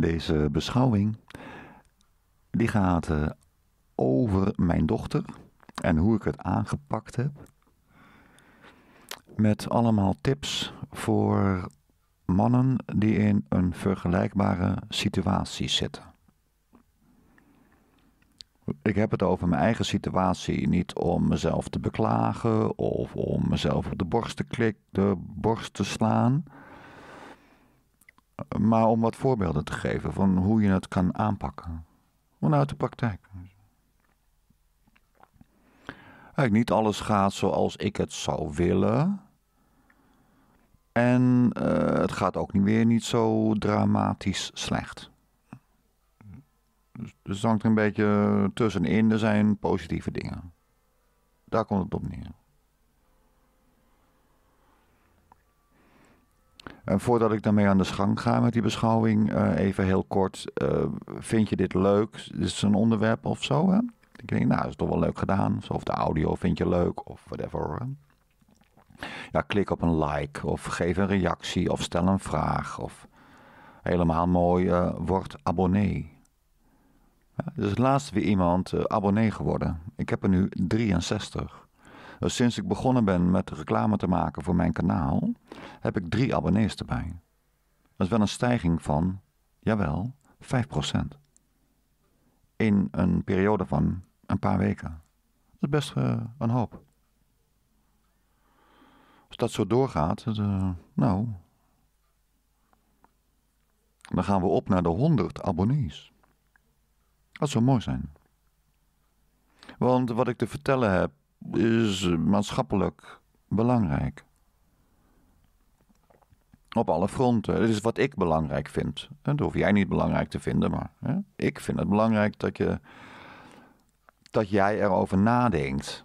Deze beschouwing die gaat eh, over mijn dochter en hoe ik het aangepakt heb. Met allemaal tips voor mannen die in een vergelijkbare situatie zitten. Ik heb het over mijn eigen situatie, niet om mezelf te beklagen of om mezelf op de borst te, klik, de borst te slaan maar om wat voorbeelden te geven van hoe je het kan aanpakken. Vanuit nou de praktijk. Eigenlijk niet alles gaat zoals ik het zou willen. En eh, het gaat ook niet weer niet zo dramatisch slecht. Dus, dus er het een beetje tussenin. Er zijn positieve dingen. Daar komt het op neer. En voordat ik daarmee aan de gang ga met die beschouwing, eh, even heel kort. Eh, vind je dit leuk? Is het een onderwerp of zo? Hè? Ik denk, nou, is toch wel leuk gedaan. Of de audio vind je leuk of whatever. Ja, klik op een like of geef een reactie of stel een vraag. Of helemaal mooi, uh, word abonnee. Ja, is dus laatst weer iemand abonnee geworden. Ik heb er nu 63. Eh, sinds ik begonnen ben met reclame te maken voor mijn kanaal, heb ik drie abonnees erbij. Dat is wel een stijging van, jawel, 5%. In een periode van een paar weken. Dat is best eh, een hoop. Als dat zo doorgaat, eh, nou. Dan gaan we op naar de 100 abonnees. Dat zou mooi zijn. Want wat ik te vertellen heb is maatschappelijk belangrijk. Op alle fronten. Het is wat ik belangrijk vind. Dat hoef jij niet belangrijk te vinden, maar hè? ik vind het belangrijk dat, je, dat jij erover nadenkt.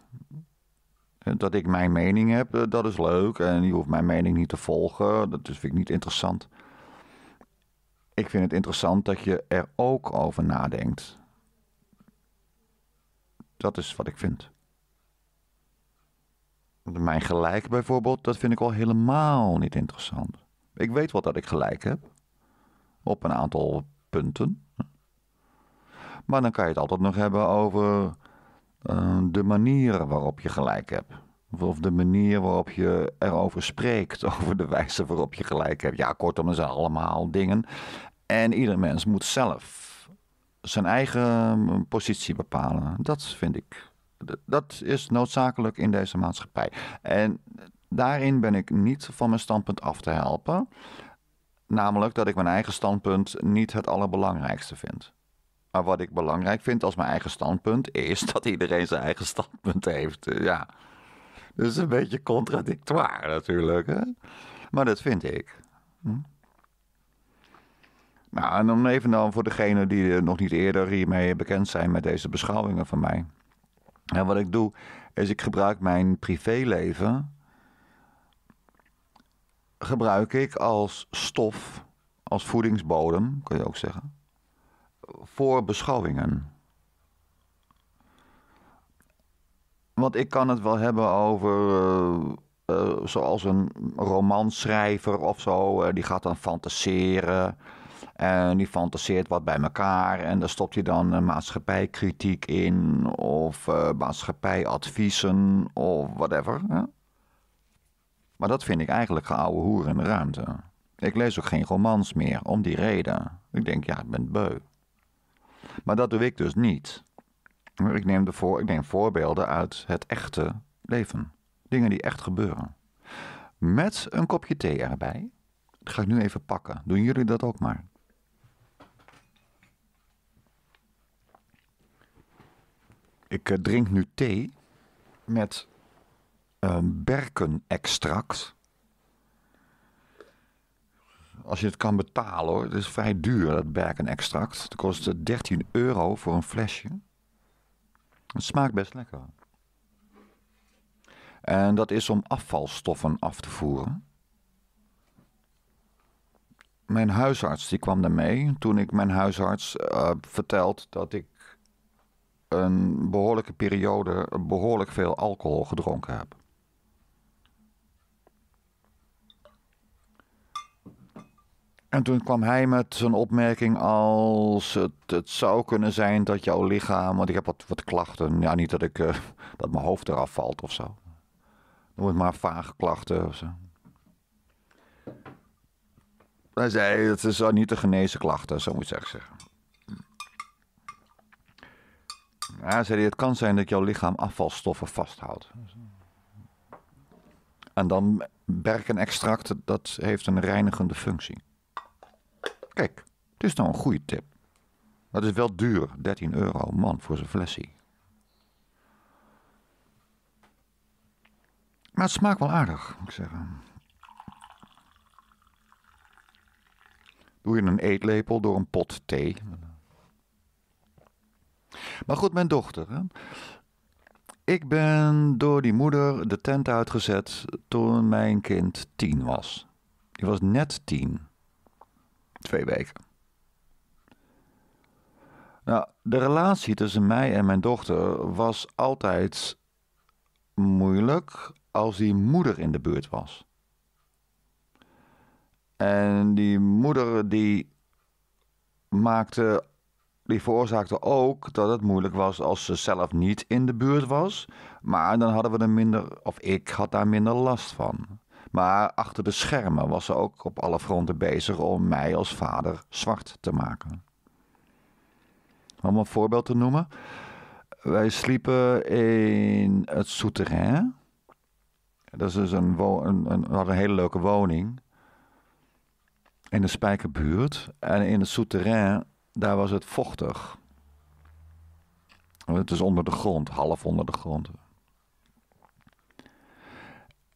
Dat ik mijn mening heb, eh, dat is leuk. En je hoeft mijn mening niet te volgen. Dat vind ik niet interessant. Ik vind het interessant dat je er ook over nadenkt. Dat is wat ik vind mijn gelijk bijvoorbeeld, dat vind ik al helemaal niet interessant. Ik weet wel dat ik gelijk heb. Op een aantal punten. Maar dan kan je het altijd nog hebben over eh, de manier waarop je gelijk hebt. Of de manier waarop je erover spreekt, over de wijze waarop je gelijk hebt. Ja, kortom, dat zijn allemaal dingen. En ieder mens moet zelf zijn eigen positie bepalen. Dat vind ik dat is noodzakelijk in deze maatschappij. En daarin ben ik niet van mijn standpunt af te helpen. Namelijk dat ik mijn eigen standpunt niet het allerbelangrijkste vind. Maar wat ik belangrijk vind als mijn eigen standpunt is dat iedereen zijn eigen standpunt heeft. Eh, ja. Dus een beetje contradictoire natuurlijk. Hè? Maar dat vind ik. Hm? Nou, en dan even dan voor degenen die nog niet eerder hiermee bekend zijn met deze beschouwingen van mij. En wat ik doe, is ik gebruik mijn privéleven. Gebruik ik als stof, als voedingsbodem, kun je ook zeggen. Voor beschouwingen. Want ik kan het wel hebben over. Eh, eh, zoals een romanschrijver of zo. Eh, die gaat dan fantaseren eh, en die fantaseert wat bij elkaar. En daar stopt hij dan eh, maatschappijkritiek in. Of eh, maatschappijadviezen. Of whatever. Hè? Maar dat vind ik eigenlijk geouwe hoer in de ruimte. Ik lees ook geen romans meer, om die reden. Ik denk, ja, ik ben beu. Maar dat doe ik dus niet. Ik neem, ik neem voorbeelden uit het echte leven. Dingen die echt gebeuren. Met een kopje thee erbij. Dat ga ik nu even pakken. Doen jullie dat ook maar. Ik eh, drink nu thee met een ehm, berkenextract. Als je het kan betalen hoor, het is vrij duur dat berkenextract. Het kost 13 eh, euro voor een flesje. Het smaakt best lekker. En dat is om afvalstoffen af te voeren. Mijn huisarts die kwam daarmee toen ik mijn huisarts uh, eh, verteld dat ik een behoorlijke periode behoorlijk veel alcohol gedronken heb. En toen kwam hij met zijn opmerking als het, het zou kunnen zijn dat jouw lichaam, want ik heb wat, wat klachten, ja niet dat, ik, eh, dat mijn hoofd eraf valt of zo. Noem het maar vage klachten of zo. Hij zei, het is niet de genezen klachten, zo moet ik zeggen. Ja, zei hij, het kan zijn dat jouw lichaam afvalstoffen vasthoudt. En dan berkenextract, dat heeft een reinigende functie. Kijk, het is nou een goede tip. Dat is wel duur, 13 euro, man, voor zijn flesje. Maar het smaakt wel aardig, moet ik zeggen. Doe je een eetlepel door een pot thee. Maar goed, mijn dochter. Hè? Ik ben door die moeder de tent uitgezet toen mijn kind tien was. Die was net tien. Twee weken. Nou, de relatie tussen mij en mijn dochter was altijd moeilijk als die moeder in de buurt was. En die moeder die maakte die veroorzaakte ook dat het moeilijk was als ze zelf niet in de buurt was. Maar dan hadden we er minder, of ik had daar minder last van. Maar achter de schermen was ze ook op alle fronten bezig om mij als vader zwart te maken. Om een voorbeeld te noemen. Wij sliepen in het souterrain. Dat is dus een, een, een, een hele leuke woning. In de Spijkerbuurt. En in het souterrain daar was het vochtig. Het is onder de grond, half onder de grond.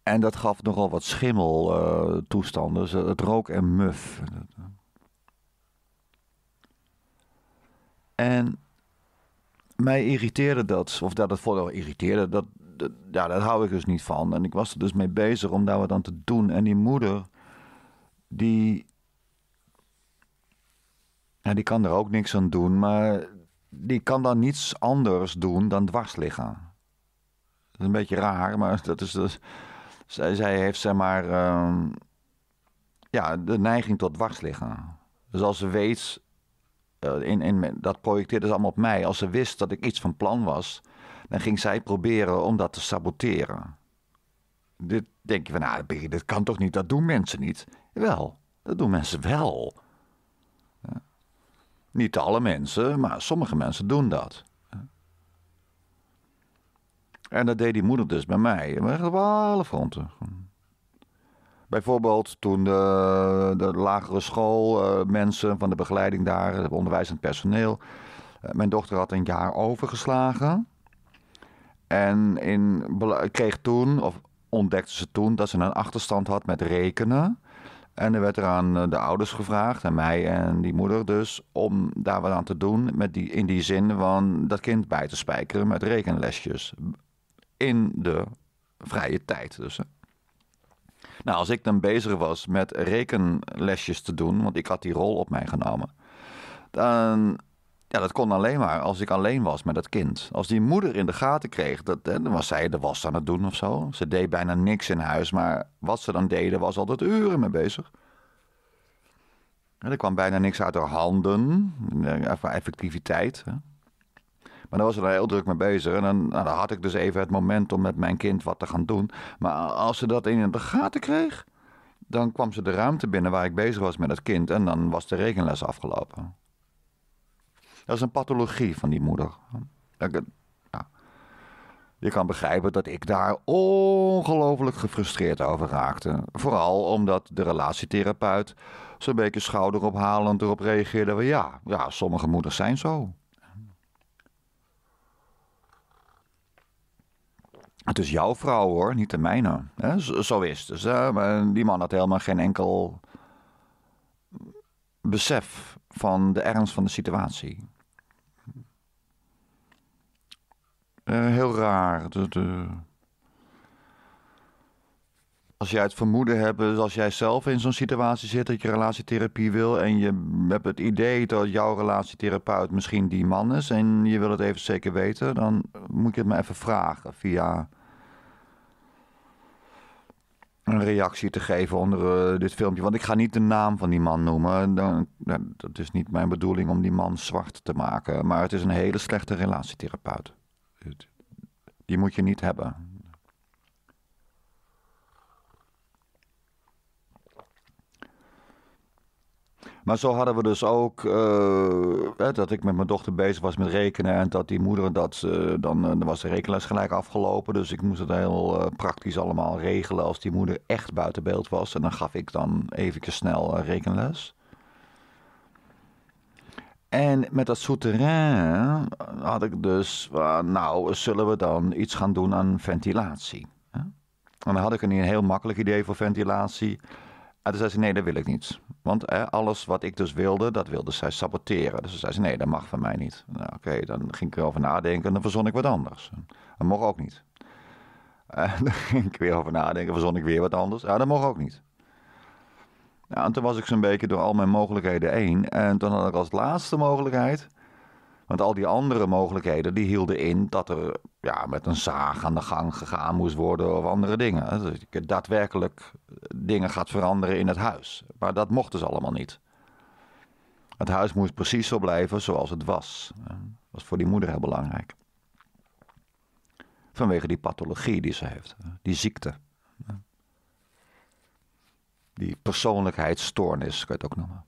En dat gaf nogal wat schimmeltoestanden. Uh, het rook en muf. En mij irriteerde dat, of dat het vooral irriteerde, dat, ja, dat hou ik dus niet van. En ik was er dus mee bezig om daar wat aan te doen. En die moeder, die die kan er ook niks aan doen, maar die kan dan niets anders doen dan dwars liggen. Dat is een beetje raar, maar dat is dat. Dus, zij, zij heeft zeg maar. Ehm, ja, de neiging tot dwars liggen. Dus als ze weet. Eh, in, in, dat projecteerde ze allemaal op mij. Als ze wist dat ik iets van plan was. dan ging zij proberen om dat te saboteren. Dit denk je van, nou, dit kan toch niet, dat doen mensen niet? Wel, dat doen mensen wel. Niet alle mensen, maar sommige mensen doen dat. En dat deed die moeder dus bij mij. Maar op alle fronten. Bijvoorbeeld toen de, de lagere school, eh, mensen van de begeleiding daar, het onderwijzend personeel. Eh, mijn dochter had een jaar overgeslagen. En in, kreeg toen, of ontdekte ze toen, dat ze een achterstand had met rekenen. En er werd er aan eh, de ouders gevraagd, aan mij en die moeder dus, om daar wat aan te doen met die, in die zin van dat kind bij te spijkeren met rekenlesjes. In de vrije tijd dus. Hè. Nou, als ik dan bezig was met rekenlesjes te doen, want ik had die rol op mij genomen, dan ja, dat kon alleen maar als ik alleen was met dat kind. Als die moeder in de gaten kreeg, dat, dan was zij de was aan het doen of zo. Ze deed bijna niks in huis, maar wat ze dan deden was altijd uren mee bezig. En er kwam bijna niks uit haar handen, qua eh, effectiviteit. Maar daar was ze daar heel druk mee bezig. En dan, nou, had ik dus even het moment om met mijn kind wat te gaan doen. Maar als ze dat in de gaten kreeg, dan kwam ze de ruimte binnen waar ik bezig was met het kind. En dan was de rekenles afgelopen. Dat is een pathologie van die moeder. Je kan begrijpen dat ik daar ongelooflijk gefrustreerd over raakte. Vooral omdat de relatietherapeut zo'n beetje schouderophalend erop reageerde. Van ja, ja, sommige moeders zijn zo. Het is jouw vrouw hoor, niet de mijne. Zo is het. Dus, die man had helemaal geen enkel besef van de ernst van de situatie. Eh, heel raar. Als jij het vermoeden hebt, dus als jij zelf in zo'n situatie zit dat je relatietherapie wil en je hebt het idee dat jouw relatietherapeut misschien die man is en je wil het even zeker weten, dan moet je het me even vragen via een reactie te geven onder eh, dit filmpje. Want ik ga niet de naam van die man noemen. Dan, dat is niet mijn bedoeling om die man zwart te maken. Maar het is een hele slechte relatietherapeut die moet je niet hebben. Maar zo hadden we dus ook eh, dat ik met mijn dochter bezig was met rekenen. En dat die moeder, dat eh, eh, dan was de rekenles gelijk afgelopen. Dus ik moest het heel praktisch allemaal regelen als die moeder echt buiten beeld was. En dan gaf ik dan eventjes snel rekenles. En met dat souterrain had ik dus, eh, nou, zullen we dan iets gaan doen aan ventilatie? En dan had ik een heel makkelijk idee voor ventilatie. En toen zei ze, nee, dat wil ik niet. Want hè, alles wat ik dus wilde, dat wilde zij saboteren. Dus toen zei ze, nee, dat mag van mij niet. Nou, oké, dan ging ik erover nadenken en dan verzon ik wat anders. Dat mocht ook niet. En dan ging ik weer over nadenken, verzon ik weer wat anders. Ja, dat mocht ook niet. Nou, en toen was ik zo'n beetje door al mijn mogelijkheden heen. En toen had ik als laatste mogelijkheid. Want al die andere mogelijkheden die hielden in dat er ja, met een zaag aan de gang gegaan moest worden of andere dingen. Dus dat je daadwerkelijk eh, dingen gaat veranderen in het huis. Maar dat mocht dus allemaal niet. Het huis moest precies zo blijven zoals het was. Dat was voor die moeder heel belangrijk. Vanwege die pathologie die ze heeft, die ziekte die persoonlijkheidsstoornis, kan je het ook noemen.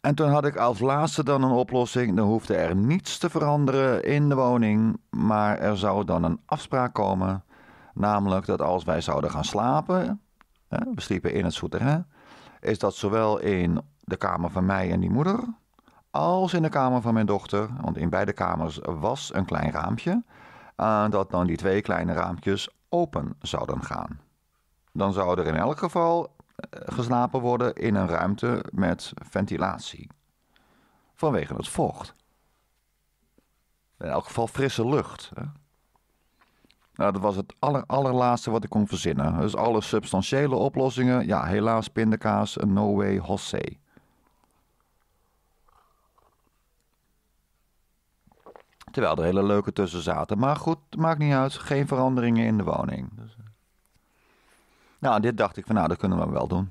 En toen had ik als laatste dan een oplossing. Dan hoefde er niets te veranderen in de woning. Maar er zou dan een afspraak komen. Namelijk dat als wij zouden gaan slapen. Hè, we sliepen in het souterrain. Is dat zowel in de kamer van mij en die moeder. Als in de kamer van mijn dochter. Want in beide kamers was een klein raampje aan dat dan die twee kleine raampjes open zouden gaan. Dan zou er in elk geval eh, geslapen worden in een ruimte met ventilatie. Vanwege het vocht. In elk geval frisse lucht. Hè? Nou, dat was het aller, allerlaatste wat ik kon verzinnen. Dus alle substantiële oplossingen, ja, helaas pindakaas, no way, José. Terwijl er hele leuke tussen zaten. Maar goed, maakt niet uit. Geen veranderingen in de woning. Dus, eh. Nou, dit dacht ik van nou, dat kunnen we wel doen.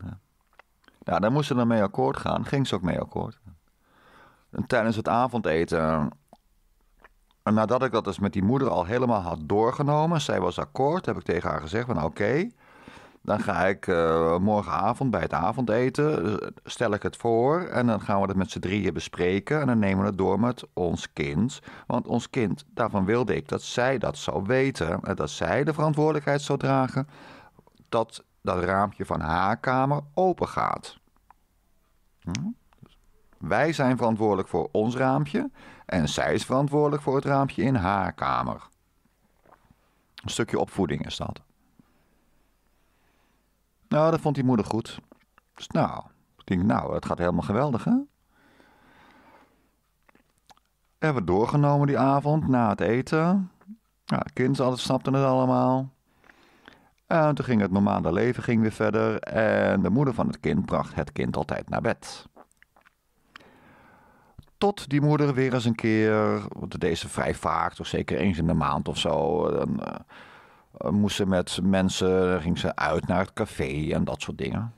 Nou, daar moesten ze mee akkoord gaan. Ging ze ook mee akkoord. tijdens het avondeten. En eh, nadat ik dat dus met die moeder al helemaal had doorgenomen, zij was akkoord, heb ik tegen haar gezegd van oké, dan ga ik eh, morgenavond bij het avondeten, eh, stel ik het voor en dan gaan we dat met z'n drieën bespreken. En dan nemen we het door met ons kind. Want ons kind, daarvan wilde ik dat zij dat zou weten. En dat zij de verantwoordelijkheid zou dragen dat dat raampje van haar kamer open gaat. Hm? Dus wij zijn verantwoordelijk voor ons raampje en zij is verantwoordelijk voor het raampje in haar kamer. Een stukje opvoeding is dat. Nou, dat vond die moeder goed. Dus nou, ik denk, nou, het gaat helemaal geweldig, hè? Hebben we doorgenomen die avond na het eten. Nou, altijd snapten het allemaal. En toen ging het normale leven ging weer verder. En de moeder van het kind bracht het kind altijd naar bed. Tot die moeder weer eens een keer, want deze vrij vaak, toch zeker eens in de maand of zo. Dan, eh, eh, moest ze met mensen, ging ze uit naar het café en dat soort dingen.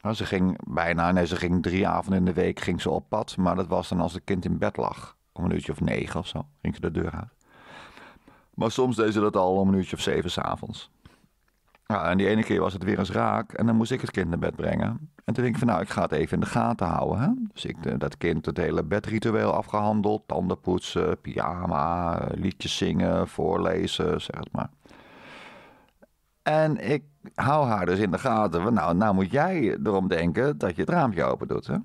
Nou, ze ging bijna, nee, ze ging drie avonden in de week ging ze op pad. Maar dat was dan als het kind in bed lag. Om een uurtje of negen of zo, ging ze de deur uit. Maar soms deed ze dat al om een uurtje of zeven s'avonds. Nou, en die ene keer was het weer eens raak. En dan moest ik het kind naar bed brengen. En toen denk ik van, nou, ik ga het even in de gaten houden. Hè? Dus ik eh, dat kind het hele bedritueel afgehandeld. Tanden poetsen, pyjama, eh, liedjes zingen, voorlezen, zeg het maar. En ik hou haar dus in de gaten. nou, nou moet jij erom denken dat je het raampje open doet. Hè?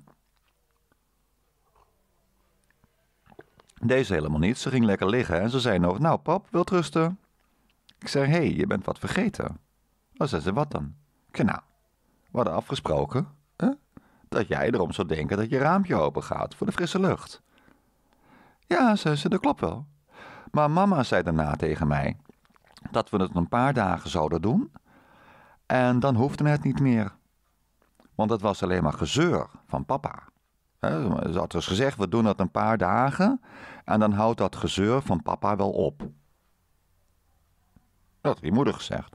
Deze helemaal niet. Ze ging lekker liggen en ze zei nog: Nou, pap, wilt rusten? Ik zei: Hé, hey, je bent wat vergeten. Dan zei ze: Wat dan? Ik zei: Nou, we hadden afgesproken hè? dat jij erom zou denken dat je raampje open gaat voor de frisse lucht. Ja, zei ze: Dat klopt wel. Maar mama zei daarna tegen mij: dat we het een paar dagen zouden doen. En dan hoefde het niet meer. Want het was alleen maar gezeur van papa. Ze had dus gezegd, we doen dat een paar dagen en dan houdt dat gezeur van papa wel op. Dat had die moeder gezegd.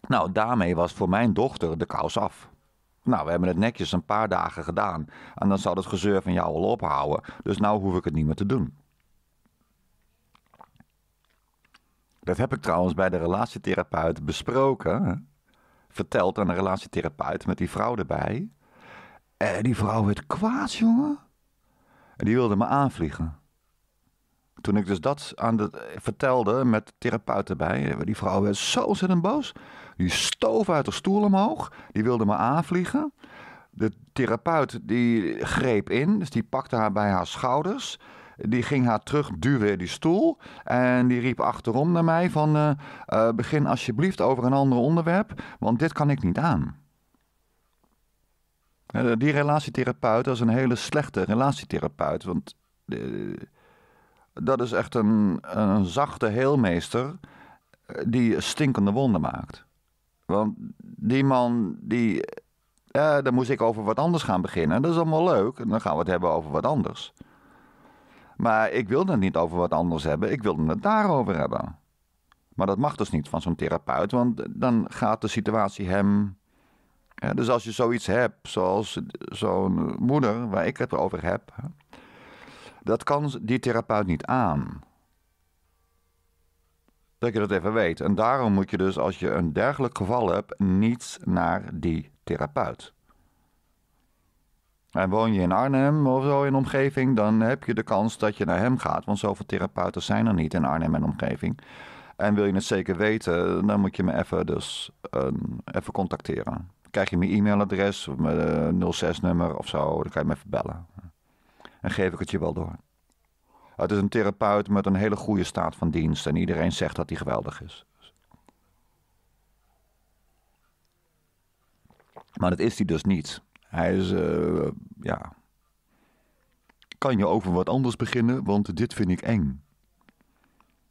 Nou, daarmee was voor mijn dochter de kous af. Nou, we hebben het netjes een paar dagen gedaan en dan zal het gezeur van jou al ophouden, dus nou hoef ik het niet meer te doen. Dat heb ik trouwens bij de relatietherapeut besproken. Verteld aan de relatietherapeut met die vrouw erbij. En eh, die vrouw werd kwaad, jongen. En die wilde me aanvliegen. Toen ik dus dat aan de, vertelde met de therapeut erbij, eh, die vrouw werd zo ontzettend boos. Die stoof uit haar stoel omhoog. Die wilde me aanvliegen. De therapeut die greep in, dus die pakte haar bij haar schouders die ging haar terug terugduwen, die stoel. En die riep achterom naar mij van, eh, eh, begin alsjeblieft over een ander onderwerp, want dit kan ik niet aan. Eh, die relatietherapeut, was een hele slechte relatietherapeut, want dat is echt een, een zachte heelmeester die stinkende wonden maakt. Want die man, die, daar moest ik over wat anders gaan beginnen. Dat is allemaal leuk. En dan gaan we het hebben over wat anders. Maar ik wilde het niet over wat anders hebben, ik wilde het daarover hebben. Maar dat mag dus niet van zo'n therapeut, want dan gaat de situatie hem. dus als je zoiets hebt, zoals zo'n moeder waar ik het over heb, dat kan die therapeut niet aan. Dat je dat even weet. En daarom moet je dus, als je een dergelijk geval hebt, niets naar die therapeut. En woon je in Arnhem of zo in omgeving, dan heb je de kans dat je naar hem gaat. Want zoveel therapeuten zijn er niet in Arnhem en omgeving. En wil je het zeker weten, dan moet je me even, dus, uh, even contacteren. Krijg je mijn e-mailadres, mijn 06-nummer eh, of zo, dan kan je me even bellen. En geef ik het je wel door. Het is een therapeut met een hele goede staat van dienst en iedereen zegt dat hij geweldig is. Maar dat is hij dus niet. Hij is, ja. Kan je over wat anders beginnen? Want dit vind ik eng.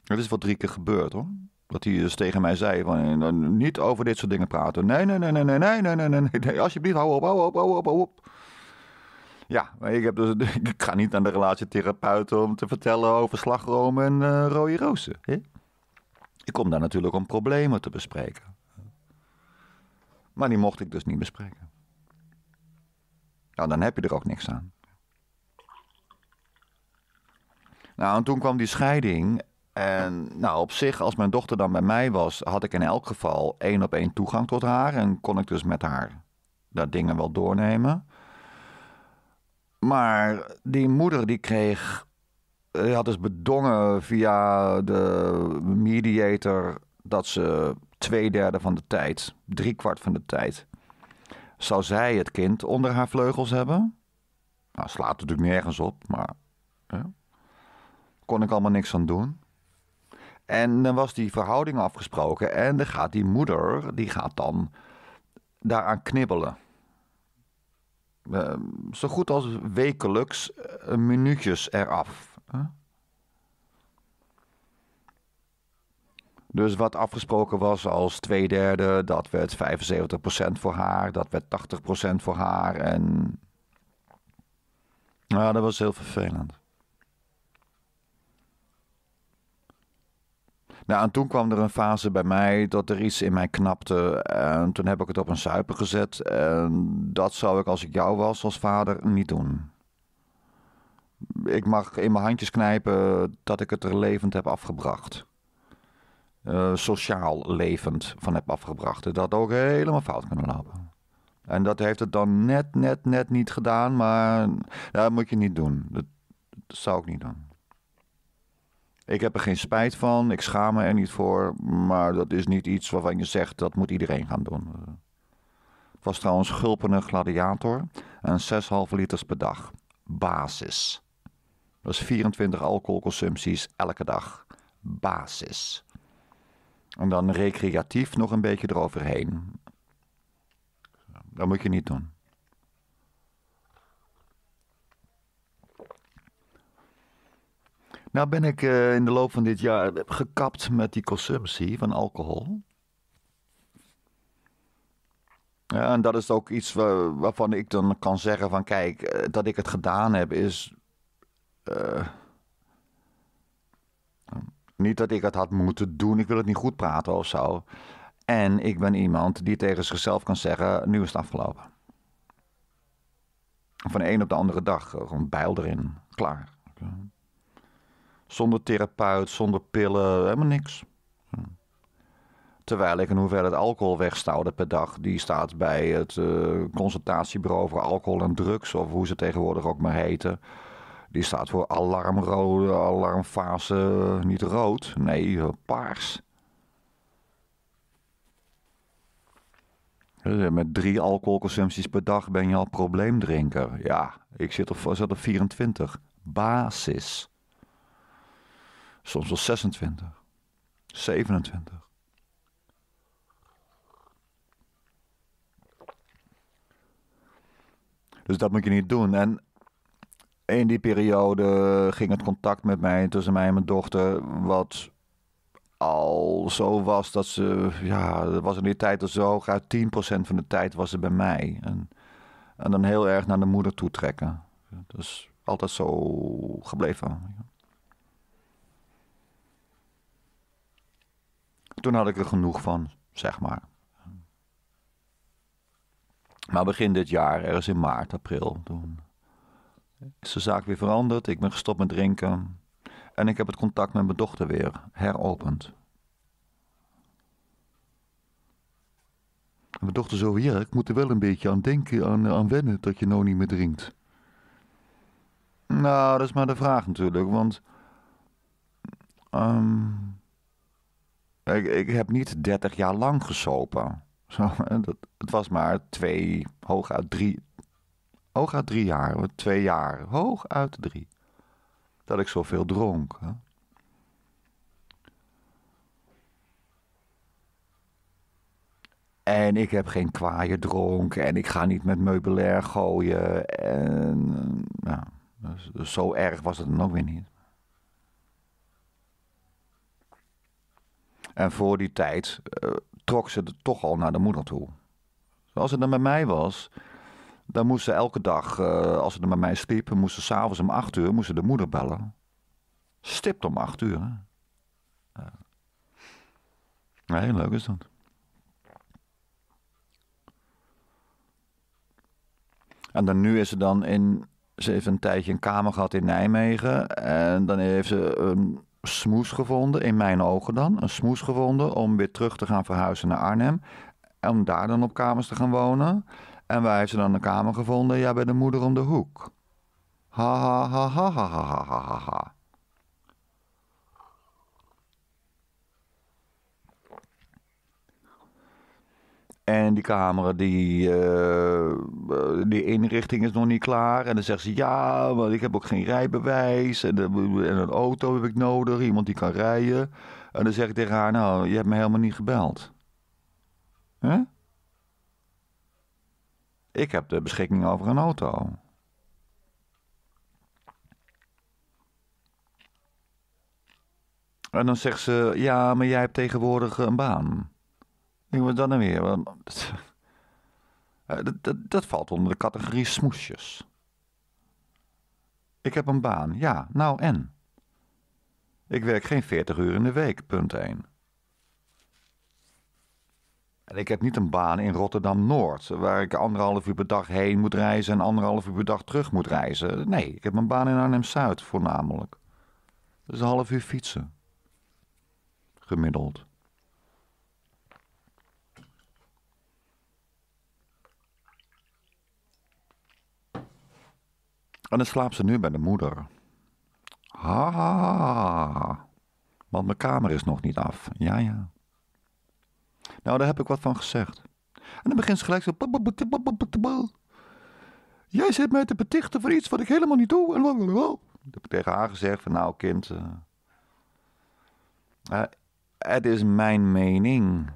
Dat is wat drie keer gebeurd hoor. Dat hij dus tegen mij zei: van, niet over dit soort dingen praten. Nee, nee, nee, nee, nee, nee, nee, nee, nee. Alsjeblieft, hou op, hou op, hou op, hou op. Ja, ik, heb dus, ik ga niet naar de relatietherapeut om te vertellen over slagroom en uh, rode rozen. Hè? Ik kom daar natuurlijk om problemen te bespreken. Maar die mocht ik dus niet bespreken. Nou, dan heb je er ook niks aan. Nou, en toen kwam die scheiding. En nou, op zich, als mijn dochter dan bij mij was, had ik in elk geval één op één toegang tot haar. En kon ik dus met haar dat dingen wel doornemen. Maar die moeder die kreeg, die had dus bedongen via de mediator dat ze twee derde van de tijd, drie kwart van de tijd, zou zij het kind onder haar vleugels hebben? Nou, slaat natuurlijk nergens op, maar. Hè? Kon ik allemaal niks aan doen. En dan was die verhouding afgesproken. En dan gaat die moeder, die gaat dan daaraan knibbelen. Eh, zo goed als wekelijks eh, minuutjes eraf. Hè? Dus wat afgesproken was als twee derde, dat werd 75% voor haar, dat werd 80% voor haar. En ja, dat was heel vervelend. Nou, en toen kwam er een fase bij mij dat er iets in mij knapte. En toen heb ik het op een suiper gezet. En dat zou ik als ik jou was als vader niet doen. Ik mag in mijn handjes knijpen dat ik het er levend heb afgebracht. Eh, sociaal levend van heb afgebracht. Dat ook helemaal fout kunnen lopen. En dat heeft het dan net, net, net niet gedaan, maar dat moet je niet doen. Dat, zou ik niet doen. Ik heb er geen spijt van, ik schaam me er niet voor, maar dat is niet iets waarvan je zegt dat moet iedereen gaan doen. Het was trouwens gulpende gladiator en 6,5 liters per dag. Basis. Dat is 24 alcoholconsumpties elke dag. Basis. En dan recreatief nog een beetje eroverheen. Dat moet je niet doen. Nou ben ik eh, in de loop van dit jaar gekapt met die consumptie van alcohol. Ja, en dat is ook iets waar, waarvan ik dan kan zeggen van kijk, eh, dat ik het gedaan heb is... Eh, niet dat ik het had moeten doen. Ik wil het niet goed praten of zo. En ik ben iemand die tegen zichzelf kan zeggen: nu is het afgelopen. Van de een op de andere dag. Eh, gewoon bijl erin. Klaar. Zonder therapeut, zonder pillen, helemaal niks. Terwijl ik een het alcohol wegstouwde per dag. Die staat bij het eh, consultatiebureau voor alcohol en drugs. Of hoe ze tegenwoordig ook maar heten. Die staat voor alarmrode, alarmfase, niet rood, nee, paars. Dus, eh, met drie alcoholconsumpties per dag ben je al probleemdrinker. Ja, ik zit op, zat op 24. Basis. Soms wel 26. 27. Dus dat moet je niet doen. En in die periode ging het contact met mij tussen mij en mijn dochter, wat al zo was dat ze, ja, dat was in die tijd al zo gaat 10% van de tijd was ze bij mij. En, en dan heel erg naar de moeder toe trekken. Dus altijd zo gebleven. Toen had ik er genoeg van, zeg maar. Maar begin dit jaar, ergens in maart, april, toen is de zaak weer veranderd. Ik ben gestopt met drinken. En ik heb het contact met mijn dochter weer heropend. mijn dochter zo, ja, ik moet er wel een beetje aan denken, aan, aan wennen dat je nou niet meer drinkt. Nou, dat is maar de vraag natuurlijk, want... Ehm, ik, ik heb niet 30 jaar lang gesopen. Zo, dat, het was maar twee, hooguit drie, Hooguit drie jaar, twee jaar, hoog uit drie. Dat ik zoveel dronk. Hè? En ik heb geen kwaaien dronk. En ik ga niet met meubilair gooien. En nou, zo erg was het dan ook weer niet. En voor die tijd eh, trok ze het toch al naar de moeder toe. Zoals het dan bij mij was, dan moesten elke dag, eh, als ze er met mij sliepen, moesten s'avonds om acht uur moesten de moeder bellen. Stipt om acht uur. Hè? Ja, heel leuk is dat. En dan nu is ze dan in. Ze heeft een tijdje een kamer gehad in Nijmegen. En dan heeft ze een smoes gevonden, in mijn ogen dan. Een smoes gevonden om weer terug te gaan verhuizen naar Arnhem. Om daar dan op kamers te gaan wonen. En waar heeft ze dan een kamer gevonden? Ja, bij de moeder om de hoek. Ha ha ha ha ha ha ha ha ha. En die kamer, die, eh, die inrichting is nog niet klaar. En dan zegt ze, ja, maar ik heb ook geen rijbewijs. En, eh, een auto heb ik nodig, iemand die kan rijden. En dan zeg ik tegen haar, nou, je hebt me helemaal niet gebeld. Hè? Ik heb de beschikking over een auto. En dan zegt ze: Ja, maar jij hebt tegenwoordig een baan. Ik wat dan en weer. Eh, dat, dat, dat, valt onder de categorie smoesjes. Ik heb een baan, ja, nou en? Ik werk geen 40 uur in de week, punt 1. En ik heb niet een baan in Rotterdam-Noord, waar ik anderhalf uur per dag heen moet reizen en anderhalf uur per dag terug moet reizen. Nee, ik heb een baan in Arnhem-Zuid voornamelijk. Dus een half uur fietsen. Gemiddeld. En dan slaapt ze nu bij de moeder. Ha, ha, Want mijn kamer is nog niet af. Ja, ja. Nou, daar heb ik wat van gezegd. En dan begint ze gelijk zo. Jij zit mij te betichten voor iets wat ik helemaal niet doe. En dan heb ik tegen haar gezegd van nou kind. Eh, eh, het is mijn mening.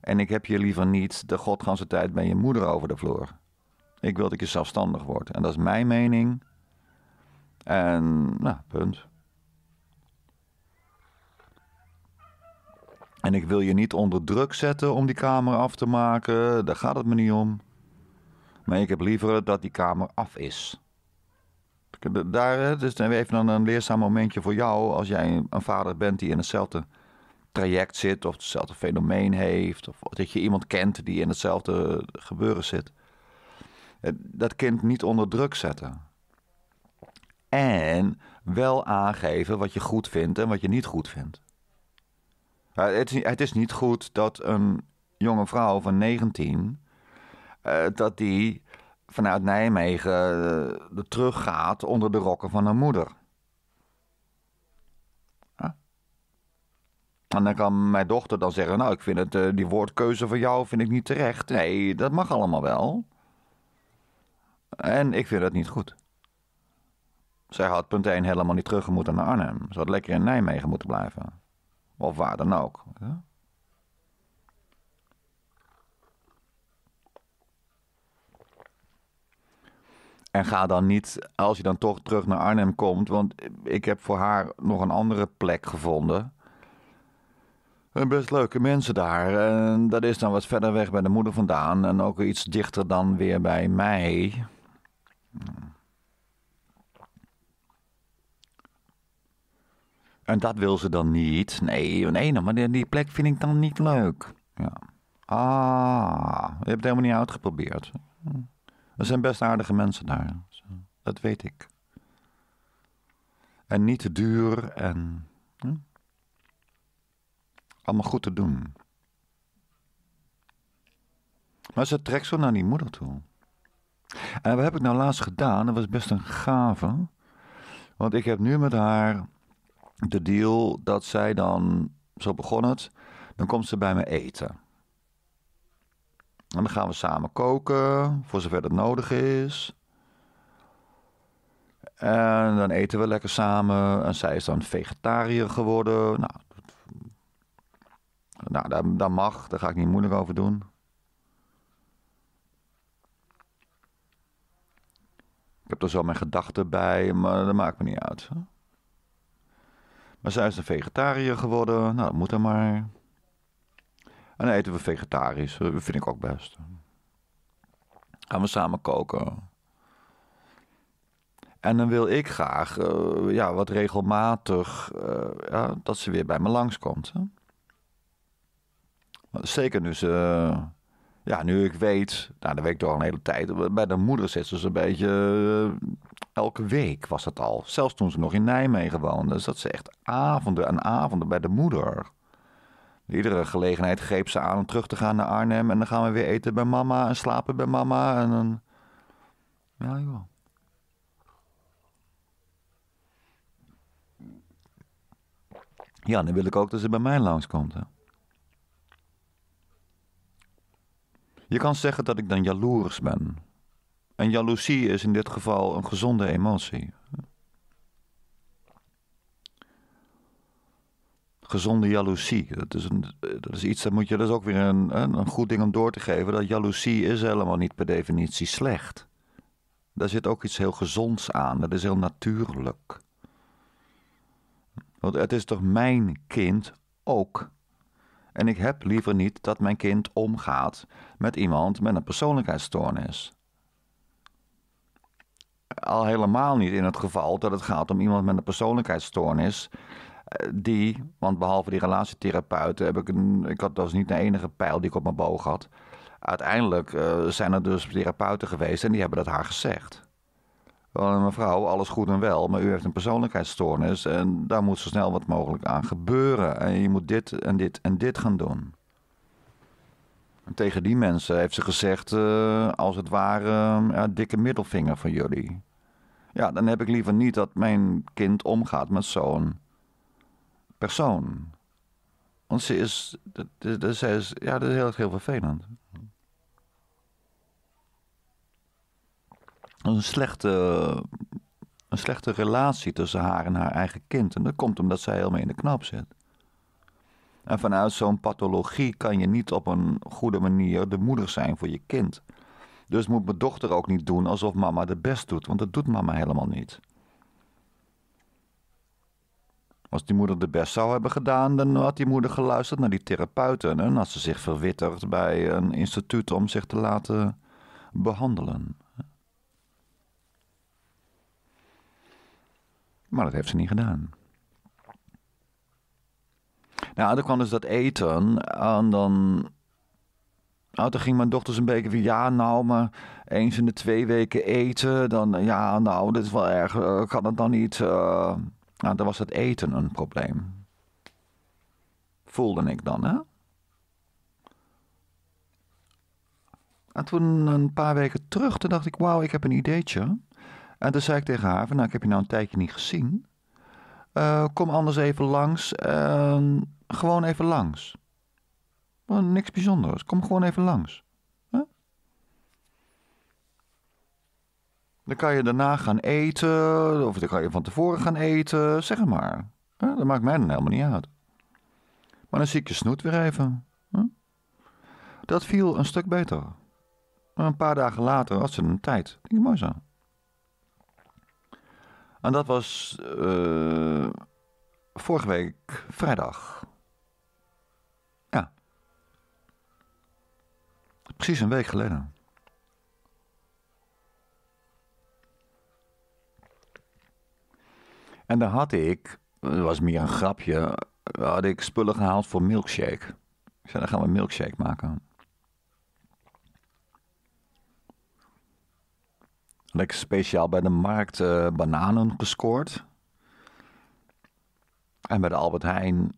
En ik heb je liever niet de godganse tijd bij je moeder over de vloer. Ik wil dat je zelfstandig wordt. En dat is mijn mening. En, nou, punt. En ik wil je niet onder druk zetten om die kamer af te maken, daar gaat het me niet om. Maar ik heb liever dat die kamer af is. Daar, dus even een leerzaam momentje voor jou als jij een vader bent die in hetzelfde traject zit of hetzelfde fenomeen heeft of dat je iemand kent die in hetzelfde gebeuren zit. Eh, dat kind niet onder druk zetten. En wel aangeven wat je goed vindt en wat je niet goed vindt. Het is, het is niet goed dat een jonge vrouw van 19, eh, dat die vanuit Nijmegen uh, teruggaat onder de rokken van haar moeder. En dan kan mijn dochter dan zeggen, nou, ik vind het, eh, die woordkeuze van jou vind ik niet terecht. Nee, dat mag allemaal wel. En ik vind het niet goed. Zij had punt 1 helemaal niet terug moeten naar Arnhem. Ze had lekker in Nijmegen moeten blijven. Of waar dan ook. En ga dan niet, als je dan toch terug naar Arnhem komt, want ik heb voor haar nog een andere plek gevonden. En best leuke mensen daar. En dat is dan wat verder weg bij de moeder vandaan en ook iets dichter dan weer bij mij. En dat wil ze dan niet. Nee, nee, maar die, plek vind ik dan niet leuk. Ja. Ah, je hebt het helemaal niet uitgeprobeerd. Er zijn best aardige mensen daar. Dat weet ik. En niet te duur en. Hm? Allemaal goed te doen. Maar ze trekt zo naar die moeder toe. En wat heb ik nou laatst gedaan? Dat was best een gave. Want ik heb nu met haar de deal dat zij dan, zo begon het, dan komt ze bij me eten. En dan gaan we samen koken, voor zover dat nodig is. En dan eten we lekker samen. En zij is dan vegetariër geworden. Nou, nou dat, mag, daar ga ik niet moeilijk over doen. Ik heb er zo mijn gedachten bij, maar dat maakt me niet uit. Maar zij is een vegetariër geworden. Nou, dat moet dan maar. En dan eten we vegetarisch. Dat vind ik ook best. Gaan we samen koken. En dan wil ik graag eh, ja, wat regelmatig eh, ja, dat ze weer bij me langskomt. Hè? Zeker nu ze ja, nu ik weet, nou, dat weet al een hele tijd. Bij de moeder zit ze een beetje. Eh, elke week was dat al. Zelfs toen ze nog in Nijmegen woonden, zat ze echt avonden en avonden bij de moeder. Iedere gelegenheid greep ze aan om terug te gaan naar Arnhem. En dan gaan we weer eten bij mama en slapen bij mama. En dan. Ja, joh. Ja, dan wil ik ook dat ze bij mij langskomt. Hè. Je kan zeggen dat ik dan jaloers ben. En jaloezie is in dit geval een gezonde emotie. Gezonde jaloezie, dat is, een, dat is iets, dat moet je dus ook weer een, een goed ding om door te geven. Dat jaloezie is helemaal niet per definitie slecht. Daar zit ook iets heel gezonds aan, dat is heel natuurlijk. Want het is toch mijn kind ook? en ik heb liever niet dat mijn kind omgaat met iemand met een persoonlijkheidsstoornis. Al helemaal niet in het geval dat het gaat om iemand met een persoonlijkheidsstoornis. Eh, die, want behalve die relatietherapeuten heb ik een. Ik had, dat was niet de enige pijl die ik op mijn boog had. Uiteindelijk eh, zijn er dus therapeuten geweest en die hebben dat haar gezegd mevrouw, alles goed en wel, maar u heeft een persoonlijkheidsstoornis en daar moet zo snel wat mogelijk aan gebeuren. En je moet dit en dit en dit gaan doen. tegen die mensen heeft ze gezegd, eh, als het ware, eh, dikke middelvinger van jullie. Ja, dan heb ik liever niet dat mijn kind omgaat met zo'n persoon. Want ze is, ze is, ja, dat is heel, heel vervelend. een slechte, een slechte relatie tussen haar en haar eigen kind. En dat komt omdat zij helemaal in de knap zit. En vanuit zo'n pathologie kan je niet op een goede manier de moeder zijn voor je kind. Dus moet mijn dochter ook niet doen alsof mama de best doet, want dat doet mama helemaal niet. Als die moeder de best zou hebben gedaan, dan had die moeder geluisterd naar die therapeuten en had ze zich verwitterd bij een instituut om zich te laten behandelen. Maar dat heeft ze niet gedaan. Nou, dan kwam dus dat eten. En dan. Nou, toen ging mijn dochters een beetje van ja, nou, maar eens in de twee weken eten. Dan ja, nou, dit is wel erg. Eh, kan het dan niet? Eh. Nou, dan was dat eten een probleem. Voelde ik dan, hè? En toen een paar weken terug, toen dacht ik, wauw, ik heb een ideetje. En toen zei ik tegen haar: van, Nou, ik heb je nou een tijdje niet gezien. Eh, kom anders even langs. Uh, gewoon even langs. Maar niks bijzonders. Kom gewoon even langs. Dan kan je daarna gaan eten. Of dan kan je van tevoren gaan eten. Zeg maar. Dat maakt mij dan helemaal niet uit. Maar dan zie ik je snoet weer even. Dat viel een stuk beter. Maar een paar dagen later had ze een tijd. Dat je mooi zo. En dat was eh, vorige week vrijdag. Ja. Precies een week geleden. En daar had ik, dat was meer een grapje, had ik spullen gehaald voor milkshake. Ik zei, dan gaan we milkshake maken. Lekker speciaal bij de markt eh, bananen gescoord. En bij de Albert Heijn,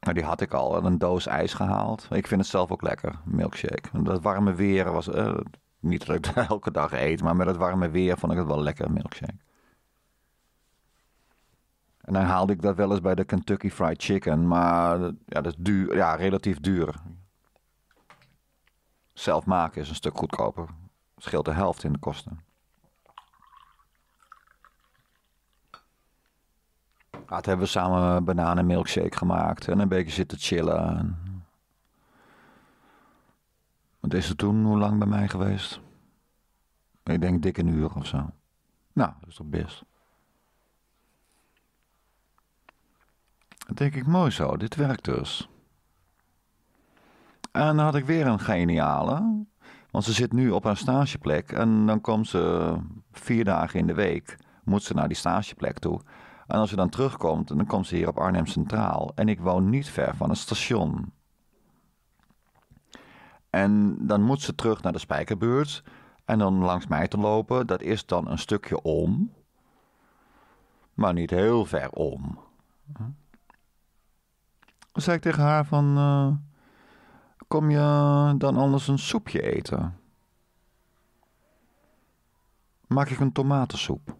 nou, die had ik al, een doos ijs gehaald. Ik vind het zelf ook lekker, milkshake. Dat warme weer was, eh, niet dat ik elke dag eet, maar met het warme weer vond ik het wel lekker, milkshake. En dan haalde ik dat wel eens bij de Kentucky Fried Chicken, maar ja, dat is duur, ja, relatief duur. Zelf maken is een stuk goedkoper. Scheelt de helft in de kosten. Ja, hebben we samen bananenmilkshake gemaakt en een beetje zitten chillen. Wat is er toen, hoe lang bij mij geweest? Ik denk dik een uur of zo. Nou, dat is toch best. Dat denk ik mooi zo, dit werkt dus. En dan had ik weer een geniale. Want ze zit nu op haar stageplek en dan komt ze vier dagen in de week. Moet ze naar die stageplek toe. En als ze dan terugkomt, dan komt ze hier op Arnhem Centraal. En ik woon niet ver van het station. En dan moet ze terug naar de Spijkerbuurt. En dan langs mij te lopen, dat is dan een stukje om. Maar niet heel ver om. Dan zei ik tegen haar van... Eh, kom je dan anders een soepje eten? Maak ik een tomatensoep?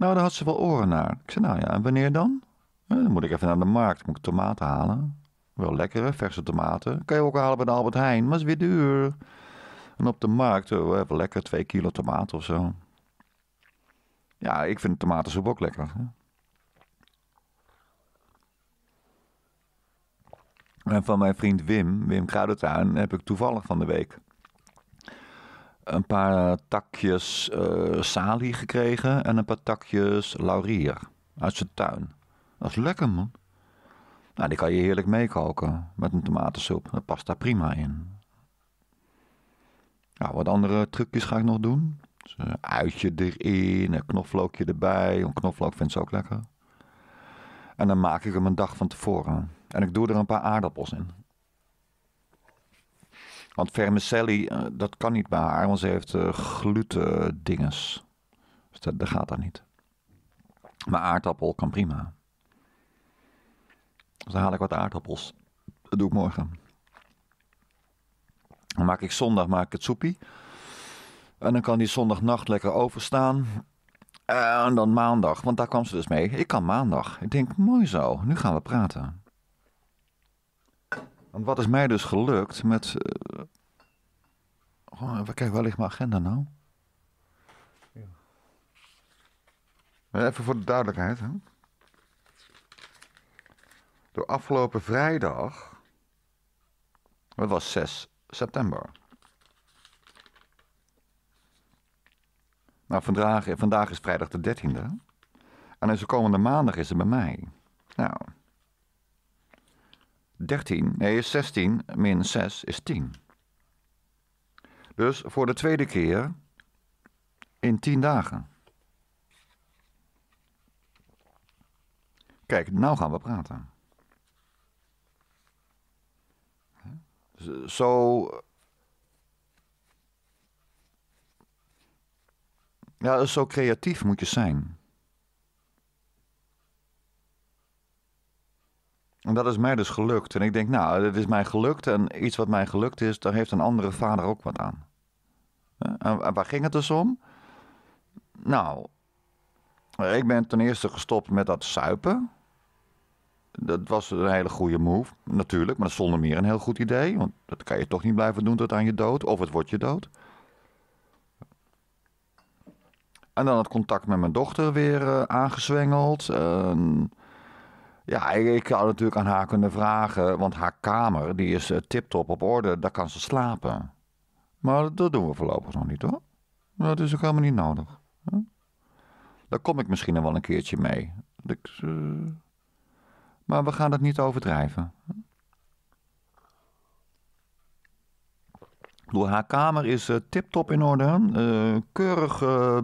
Nou, daar had ze wel oren naar. Ik zei, nou ja, en wanneer dan? Eh, dan moet ik even naar de markt, moet ik tomaten halen. Wel lekkere, verse tomaten. Kan je ook halen bij de Albert Heijn, maar is weer duur. En op de markt, oh, eh, we even lekker twee kilo tomaten of zo. Ja, ik vind tomatensoep ook lekker. Hè? En van mijn vriend Wim, Wim Kruidentuin, heb ik toevallig van de week een paar takjes eh, salie gekregen en een paar takjes laurier uit zijn tuin. Dat is lekker, man. Nou, die kan je heerlijk meekoken met een tomatensoep. Dat past daar prima in. Nou, wat andere trucjes ga ik nog doen. Dus een eh, uitje erin, een knoflookje erbij. Een knoflook vindt ze ook lekker. En dan maak ik hem een dag van tevoren. En ik doe er een paar aardappels in. Want vermicelli, eh, dat kan niet bij haar, want ze heeft uh, eh, gluten-dinges. Dus dat, gaat daar niet. Maar aardappel kan prima. Dus dan haal ik wat aardappels. Dat doe ik morgen. Dan maak ik zondag maak ik het soepie. En dan kan die zondagnacht lekker overstaan. En dan maandag, want daar kwam ze dus mee. Ik kan maandag. Ik denk, mooi zo, nu gaan we praten. Want wat is mij dus gelukt met eh, Oh, kijk, even kijken, waar ligt mijn agenda nou? Ja. Even voor de duidelijkheid. Hè? Door afgelopen vrijdag, dat was 6 september. Nou, vandaag, is vrijdag de 13e. En is dus de komende maandag is het bij mij. Nou. 13, nee, 16 min 6 is 10. Dus voor de tweede keer in tien dagen. Kijk, nou gaan we praten. Zo. Ja, dus zo creatief moet je zijn. En dat is mij dus gelukt. En ik denk, nou, het is mij gelukt. En iets wat mij gelukt is, daar heeft een andere vader ook wat aan. Eh, en waar ging het dus om? Nou, ik ben ten eerste gestopt met dat suipen. Dat was een hele goede move, natuurlijk, maar dat is zonder meer een heel goed idee. Want dat kan je toch niet blijven doen tot aan je dood, of het wordt je dood. En dan het contact met mijn dochter weer uh, eh, aangezwengeld. ja, ik, ik had natuurlijk aan haar kunnen vragen, want haar kamer die is uh, tip-top op orde, daar kan ze slapen. Maar dat doen we voorlopig nog niet hoor. Dat is ook helemaal niet nodig. Daar kom ik misschien wel een keertje mee. Ik, eh, Maar we gaan dat niet overdrijven. Door haar kamer is uh, tip-top in orde. Uh, keurig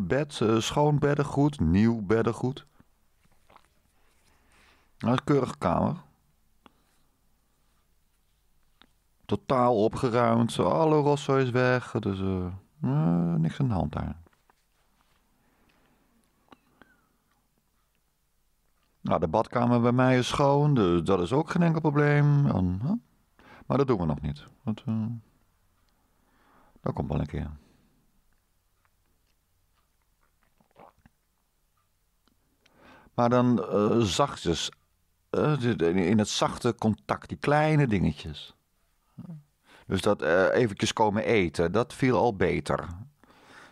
bed, schoon beddengoed, nieuw beddengoed. Een keurige kamer. totaal opgeruimd. Alle rosso is weg. Dus eh, eh, niks aan de hand daar. Nou, de badkamer bij mij is schoon, dus dat is ook geen enkel probleem. En, Maar dat doen we nog niet. Dat, eh, komt wel een keer. Maar dan zachtjes. in het zachte contact, die kleine dingetjes. Dus dat uh, eventjes komen eten, dat viel al beter.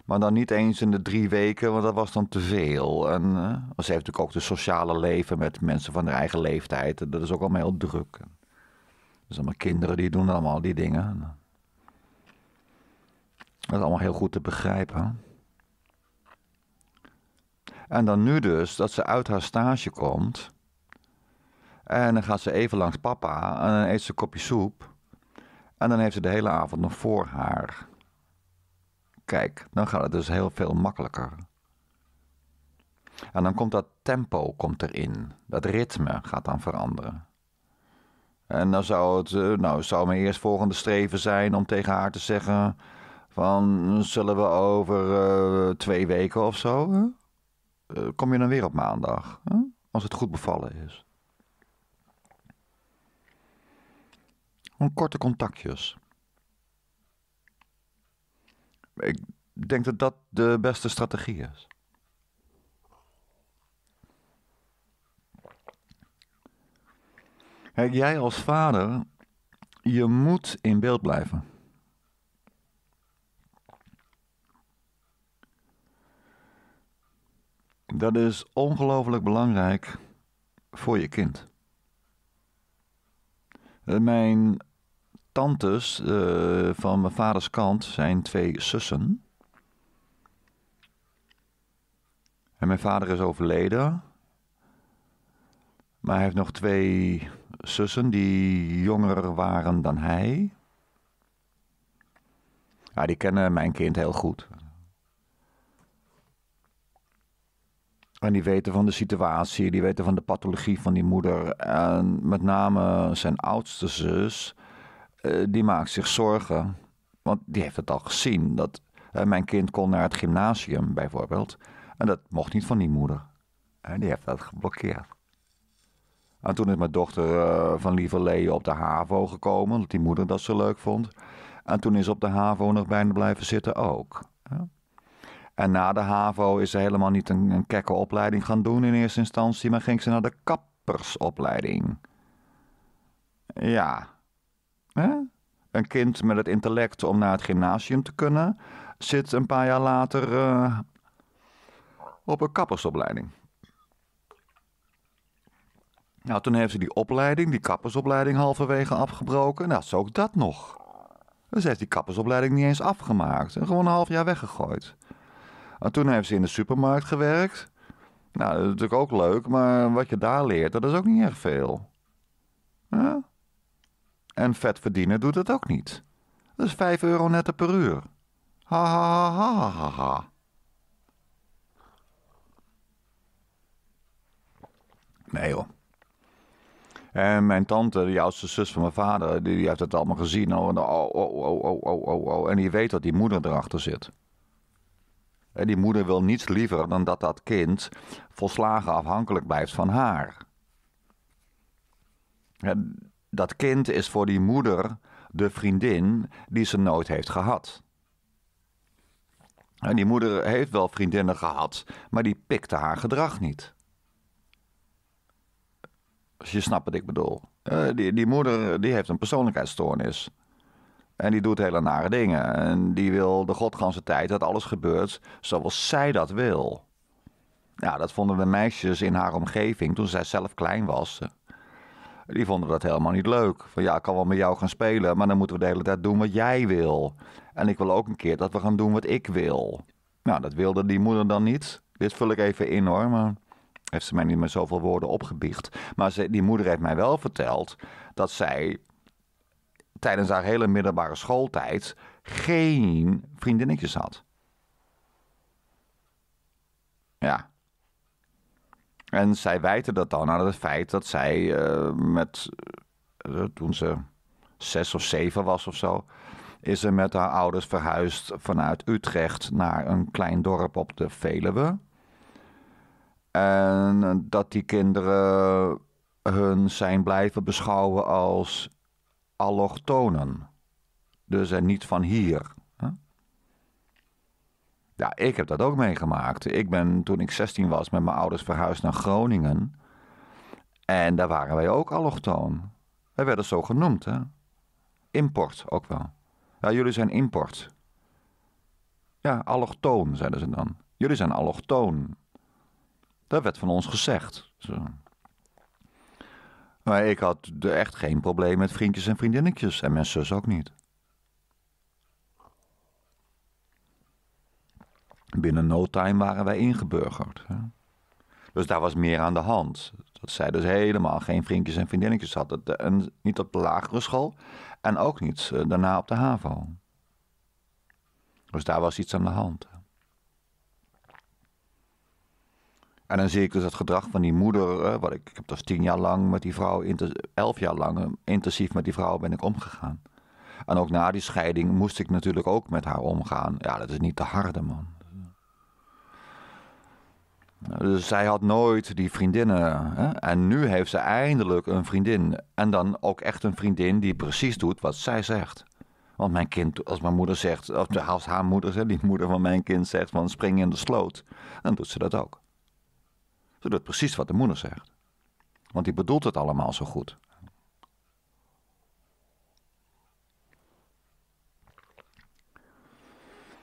Maar dan niet eens in de drie weken, want dat was dan te veel. En eh, ze heeft natuurlijk ook het sociale leven met mensen van haar eigen leeftijd. En dat is ook allemaal heel druk. Dus allemaal kinderen die doen allemaal die dingen. Eh, dat is allemaal heel goed te begrijpen. En dan nu dus, dat ze uit haar stage komt. En dan gaat ze even langs papa en dan eet ze een kopje soep. En dan heeft ze de hele avond nog voor haar. Kijk, dan gaat het dus heel veel makkelijker. En dan komt dat tempo komt erin. Dat ritme gaat dan veranderen. En dan zou het, eh, nou, zou mijn eerstvolgende streven zijn om tegen haar te zeggen: van zullen we over eh, twee weken of zo? Eh, kom je dan weer op maandag? Als het goed bevallen is. Gewoon korte contactjes. Ik denk dat dat de beste strategie is. Kijk, jij als vader, je moet in beeld blijven. Dat is ongelooflijk belangrijk voor je kind. Eh, mijn tantes eh, van mijn vaders kant zijn twee zussen. En mijn vader is overleden. Maar hij heeft nog twee zussen die jonger waren dan hij. Ja, die kennen mijn kind heel goed. En die weten van de situatie, die weten van de pathologie van die moeder. En met name zijn oudste zus, eh, die maakt zich zorgen. Want die heeft het al gezien. Dat eh, mijn kind kon naar het gymnasium bijvoorbeeld. En dat mocht niet van die moeder. En die heeft dat geblokkeerd. En toen is mijn dochter eh, van Lieve op de HAVO gekomen, omdat die moeder dat zo leuk vond. En toen is op de HAVO nog bijna blijven zitten ook. Ja. En na de HAVO is ze helemaal niet een, kekke opleiding gaan doen in eerste instantie, maar ging ze naar de kappersopleiding. Ja. Hè? Een kind met het intellect om naar het gymnasium te kunnen, zit een paar jaar later eh, op een kappersopleiding. Nou, toen heeft ze die opleiding, die kappersopleiding, halverwege afgebroken. Nou, zo ook dat nog. Ze dus heeft die kappersopleiding niet eens afgemaakt. En gewoon een half jaar weggegooid. En toen heeft ze in de supermarkt gewerkt. Nou, dat is natuurlijk ook leuk, maar wat je daar leert, dat is ook niet erg veel. Ja? En vet verdienen doet het ook niet. Dat is 5 euro netto per uur. Ha ha ha ha ha. Nee hoor. En mijn tante, de oudste zus van mijn vader, die, heeft het allemaal gezien. Oh oh, oh, oh, oh, oh, oh, oh. En die weet dat die moeder erachter zit. Die moeder wil niets liever dan dat dat kind volslagen afhankelijk blijft van haar. Dat kind is voor die moeder de vriendin die ze nooit heeft gehad. En die moeder heeft wel vriendinnen gehad, maar die pikte haar gedrag niet. Als je snapt wat ik bedoel. die, die moeder die heeft een persoonlijkheidsstoornis. En die doet hele nare dingen. En die wil de godganse tijd dat alles gebeurt zoals zij dat wil. Ja, dat vonden de meisjes in haar omgeving toen zij zelf klein was. Die vonden dat helemaal niet leuk. Van ja, ik kan wel met jou gaan spelen, maar dan moeten we de hele tijd doen wat jij wil. En ik wil ook een keer dat we gaan doen wat ik wil. Nou, dat wilde die moeder dan niet. Dit vul ik even in hoor, maar heeft ze mij niet met zoveel woorden opgebiecht. Maar ze, die moeder heeft mij wel verteld dat zij tijdens haar hele middelbare schooltijd geen vriendinnetjes had. Ja. En zij wijten dat dan aan het feit dat zij eh, met. Eh, toen ze zes of zeven was of zo. is ze met haar ouders verhuisd vanuit Utrecht naar een klein dorp op de Veluwe. En dat die kinderen hun zijn blijven beschouwen als allochtonen. Dus en niet van hier. Ja, ik heb dat ook meegemaakt. Ik ben toen ik 16 was met mijn ouders verhuisd naar Groningen. En daar waren wij ook allochtoon. Wij werden zo genoemd, hè? Import ook wel. Ja, jullie zijn import. Ja, allochtoon, zeiden ze dan. Jullie zijn allochtoon. Dat werd van ons gezegd. Zo. Maar ik had er echt geen probleem met vriendjes en vriendinnetjes. En mijn zus ook niet. Binnen no time waren wij ingeburgerd. Hè? Dus daar was meer aan de hand. Dat zij dus helemaal geen vriendjes en vriendinnetjes had. Eh, en niet op de lagere school en ook niet eh, daarna op de HAVO. Dus daar was iets aan de hand. En dan zie ik dus het gedrag van die moeder. wat ik, ik heb dus tien jaar lang met die vrouw, elf jaar lang eh, intensief met die vrouw ben ik omgegaan. En ook na die scheiding moest ik natuurlijk ook met haar omgaan. Ja, dat is niet te harde man. Dus zij had nooit die vriendinnen. Hè? En nu heeft ze eindelijk een vriendin. En dan ook echt een vriendin die precies doet wat zij zegt. Want mijn kind, als mijn moeder zegt, of als haar moeder, die moeder van mijn kind zegt van spring in de sloot, dan doet ze dat ook. Ze doet precies wat de moeder zegt. Want die bedoelt het allemaal zo goed.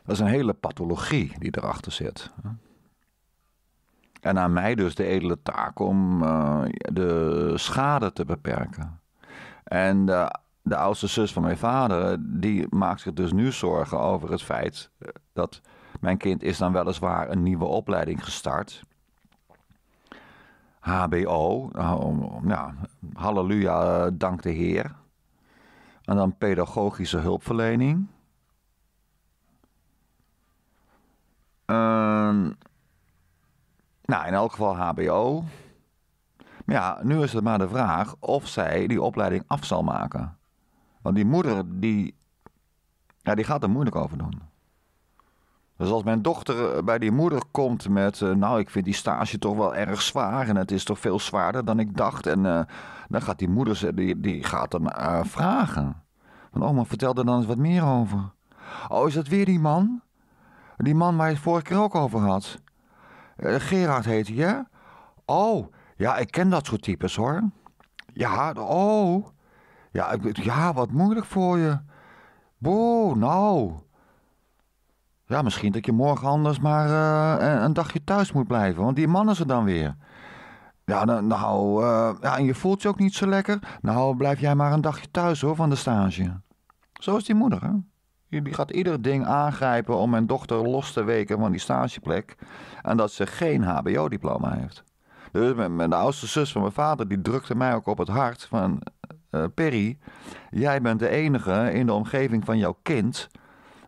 Dat is een hele pathologie die erachter zit. En aan mij dus de edele taak om eh, de schade te beperken. En de, de, oudste zus van mijn vader, die maakt zich dus nu zorgen over het feit dat mijn kind is dan weliswaar een nieuwe opleiding gestart. HBO, ja, halleluja, eh, dank de Heer. En dan pedagogische hulpverlening. Ehm, nou, in elk geval HBO. Maar ja, nu is het maar de vraag of zij die opleiding af zal maken. Want die moeder, die, ja, die gaat er moeilijk over doen. Dus als mijn dochter eh, bij die moeder komt met, eh, nou ik vind die stage toch wel erg zwaar en het is toch veel zwaarder dan ik dacht. En eh, dan gaat die moeder, die, die gaat dan vragen. Van oma, vertel er dan eens wat meer over. Oh, is dat weer die man? Die man waar je het vorige keer ook over had. Gerard heet hij, hè? Oh, ja, ik ken dat soort types hoor. Ja, oh. Ja, ja wat moeilijk voor je. Boe, nou. Ja, misschien dat je morgen anders maar eh, een dagje thuis moet blijven. Want die mannen ze dan weer. Ja, nou, ja, en je voelt je ook niet zo lekker. Nou, blijf jij maar een dagje thuis hoor van de stage. Zo is die moeder, hè? Die gaat ieder ding aangrijpen om mijn dochter los te weken van die stageplek. En dat ze geen HBO-diploma heeft. Dus mijn, de oudste zus van mijn vader, die drukte mij ook op het hart van... Eh, Perry, jij bent de enige in de omgeving van jouw kind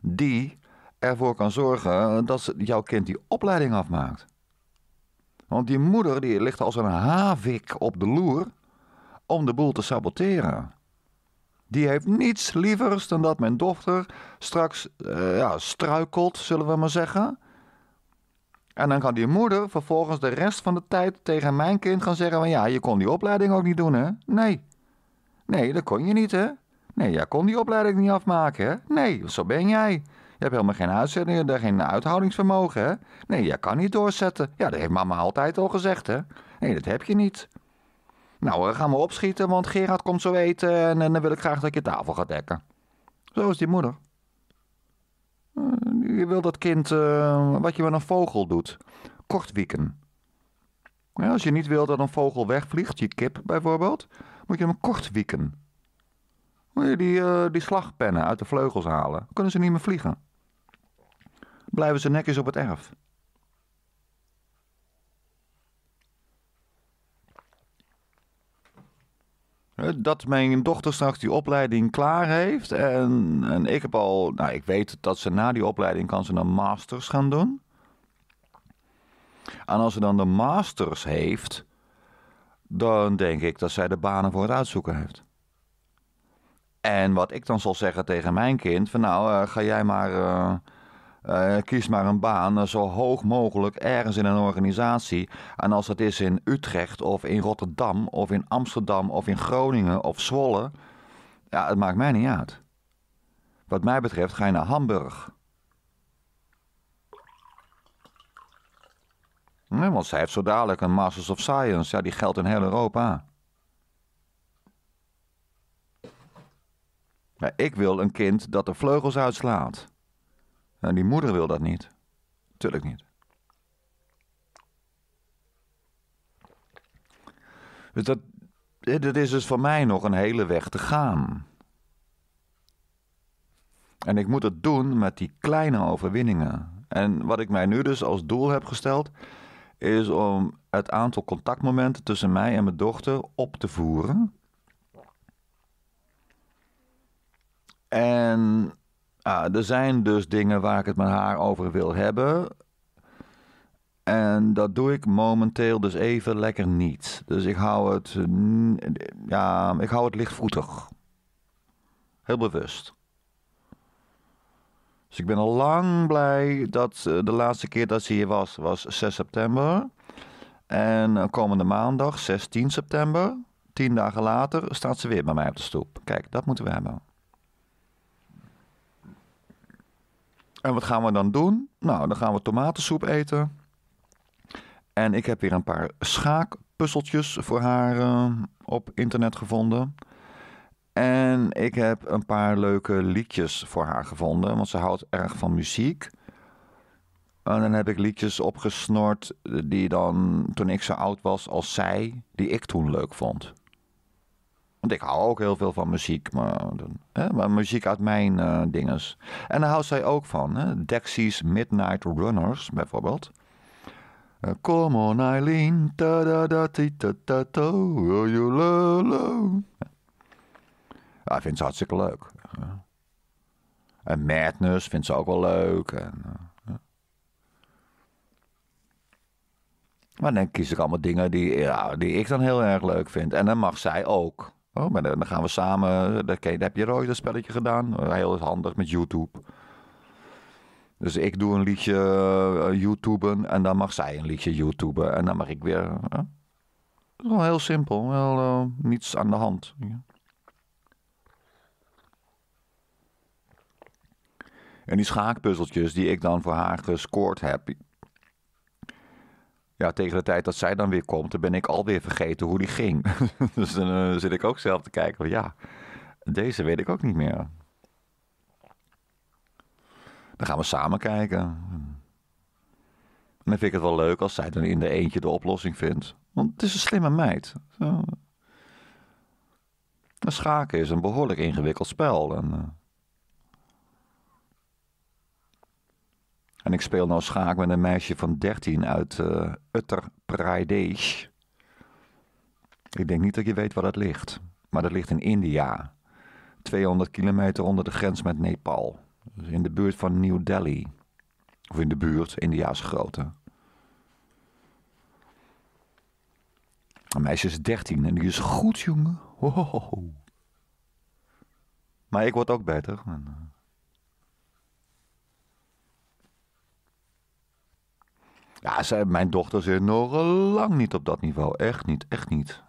die ervoor kan zorgen dat jouw kind die opleiding afmaakt. Want die moeder die ligt als een havik op de loer om de boel te saboteren. Die heeft niets lievers dan dat mijn dochter straks eh, ja, struikelt, zullen we maar zeggen. En dan kan die moeder vervolgens de rest van de tijd tegen mijn kind gaan zeggen: van ja, je kon die opleiding ook niet doen, hè? Nee. Nee, dat kon je niet, hè? Nee, jij kon die opleiding niet afmaken, hè? Nee, zo ben jij. Je hebt helemaal geen uitzending, geen uithoudingsvermogen, hè? Nee, jij kan niet doorzetten. Ja, dat heeft mama altijd al gezegd, hè? Nee, dat heb je niet. Nou, we eh, gaan we opschieten, want Gerard komt zo eten en, dan wil ik graag dat je tafel gaat dekken. Zo is die moeder. Eh, je wil dat kind eh, wat je met een vogel doet. Kort wieken. als je niet wil dat een vogel wegvliegt, je kip bijvoorbeeld, moet je hem kort wieken. Moet je die, uh, die slagpennen uit de vleugels halen. Dan kunnen ze niet meer vliegen blijven ze nekjes op het erf. Dat mijn dochter straks die opleiding klaar heeft. En, en ik heb al, nou ik weet dat ze na die opleiding kan ze dan masters gaan doen. En als ze dan de masters heeft, dan denk ik dat zij de banen voor het uitzoeken heeft. En wat ik dan zal zeggen tegen mijn kind: van nou, eh, ga jij maar eh, eh, kies maar een baan eh, zo hoog mogelijk ergens in een organisatie. En als het is in Utrecht of in Rotterdam of in Amsterdam of in Groningen of Zwolle, ja, het maakt mij niet uit. Wat mij betreft ga je naar Hamburg. Nee, want zij heeft zo dadelijk een Masters of Science. Ja, die geldt in heel Europa. ik wil een kind dat de vleugels uitslaat. Nou, die moeder wil dat niet. Tuurlijk niet. Dus dat, dat is dus voor mij nog een hele weg te gaan. En ik moet het doen met die kleine overwinningen. En wat ik mij nu dus als doel heb gesteld, is om het aantal contactmomenten tussen mij en mijn dochter op te voeren. En Ah, er zijn dus dingen waar ik het met haar over wil hebben. En dat doe ik momenteel dus even lekker niet. Dus ik hou het, mm, ja, ik hou het lichtvoetig. Heel bewust. Dus ik ben al lang blij dat eh, de laatste keer dat ze hier was, was 6 september. En eh, komende maandag, 16 september, tien dagen later, staat ze weer bij mij op de stoep. Kijk, dat moeten we hebben. En wat gaan we dan doen? Nou, dan gaan we tomatensoep eten. En ik heb weer een paar schaakpuzzeltjes voor haar eh, op internet gevonden. En ik heb een paar leuke liedjes voor haar gevonden, want ze houdt erg van muziek. En dan heb ik liedjes opgesnord die dan, toen ik zo oud was als zij, die ik toen leuk vond. Want ik hou ook heel veel van muziek, maar, hè, muziek uit mijn uh, dinges. En daar houdt zij ook van. Hè? Dexys Midnight Runners bijvoorbeeld. Eh, come on Eileen, ta da da ti ta ta to, will you lo lo. vindt ze hartstikke leuk. En Madness vindt ze ook wel leuk. En, eh, maar dan kies ik allemaal dingen die, ja, die ik dan heel erg leuk vind. En dan mag zij ook. Oh, maar dan gaan we samen. Eh, dan heb je Roy dat spelletje gedaan. Heel eh, handig met YouTube. Dus ik doe een liedje uh, YouTuben en dan mag zij een liedje YouTuben en dan mag ik weer. Uh, gewoon heel simpel, wel niets aan de hand. En die schaakpuzzeltjes die ik dan voor haar gescoord heb, ja, tegen de tijd dat zij dan weer komt, dan ben ik alweer vergeten hoe die ging. dus dan eh, zit ik ook zelf te kijken van ja, deze weet ik ook niet meer. Dan gaan we samen kijken. En dan vind ik het wel leuk als zij dan in de eentje de oplossing vindt. Want het is een slimme meid. Zo. Schaken is een behoorlijk ingewikkeld spel. En, eh, En ik speel nou schaak met een meisje van 13 uit uh, eh, Uttar Pradesh. Ik denk niet dat je weet waar dat ligt. Maar dat ligt in India. 200 kilometer onder de grens met Nepal. Dus in de buurt van New Delhi. Of in de buurt, India's grote. Een meisje is 13 en die is goed, jongen. Hohoho. Maar ik word ook beter. En, eh, Ja, mijn dochter zit nog lang niet op dat niveau. Echt niet, echt niet.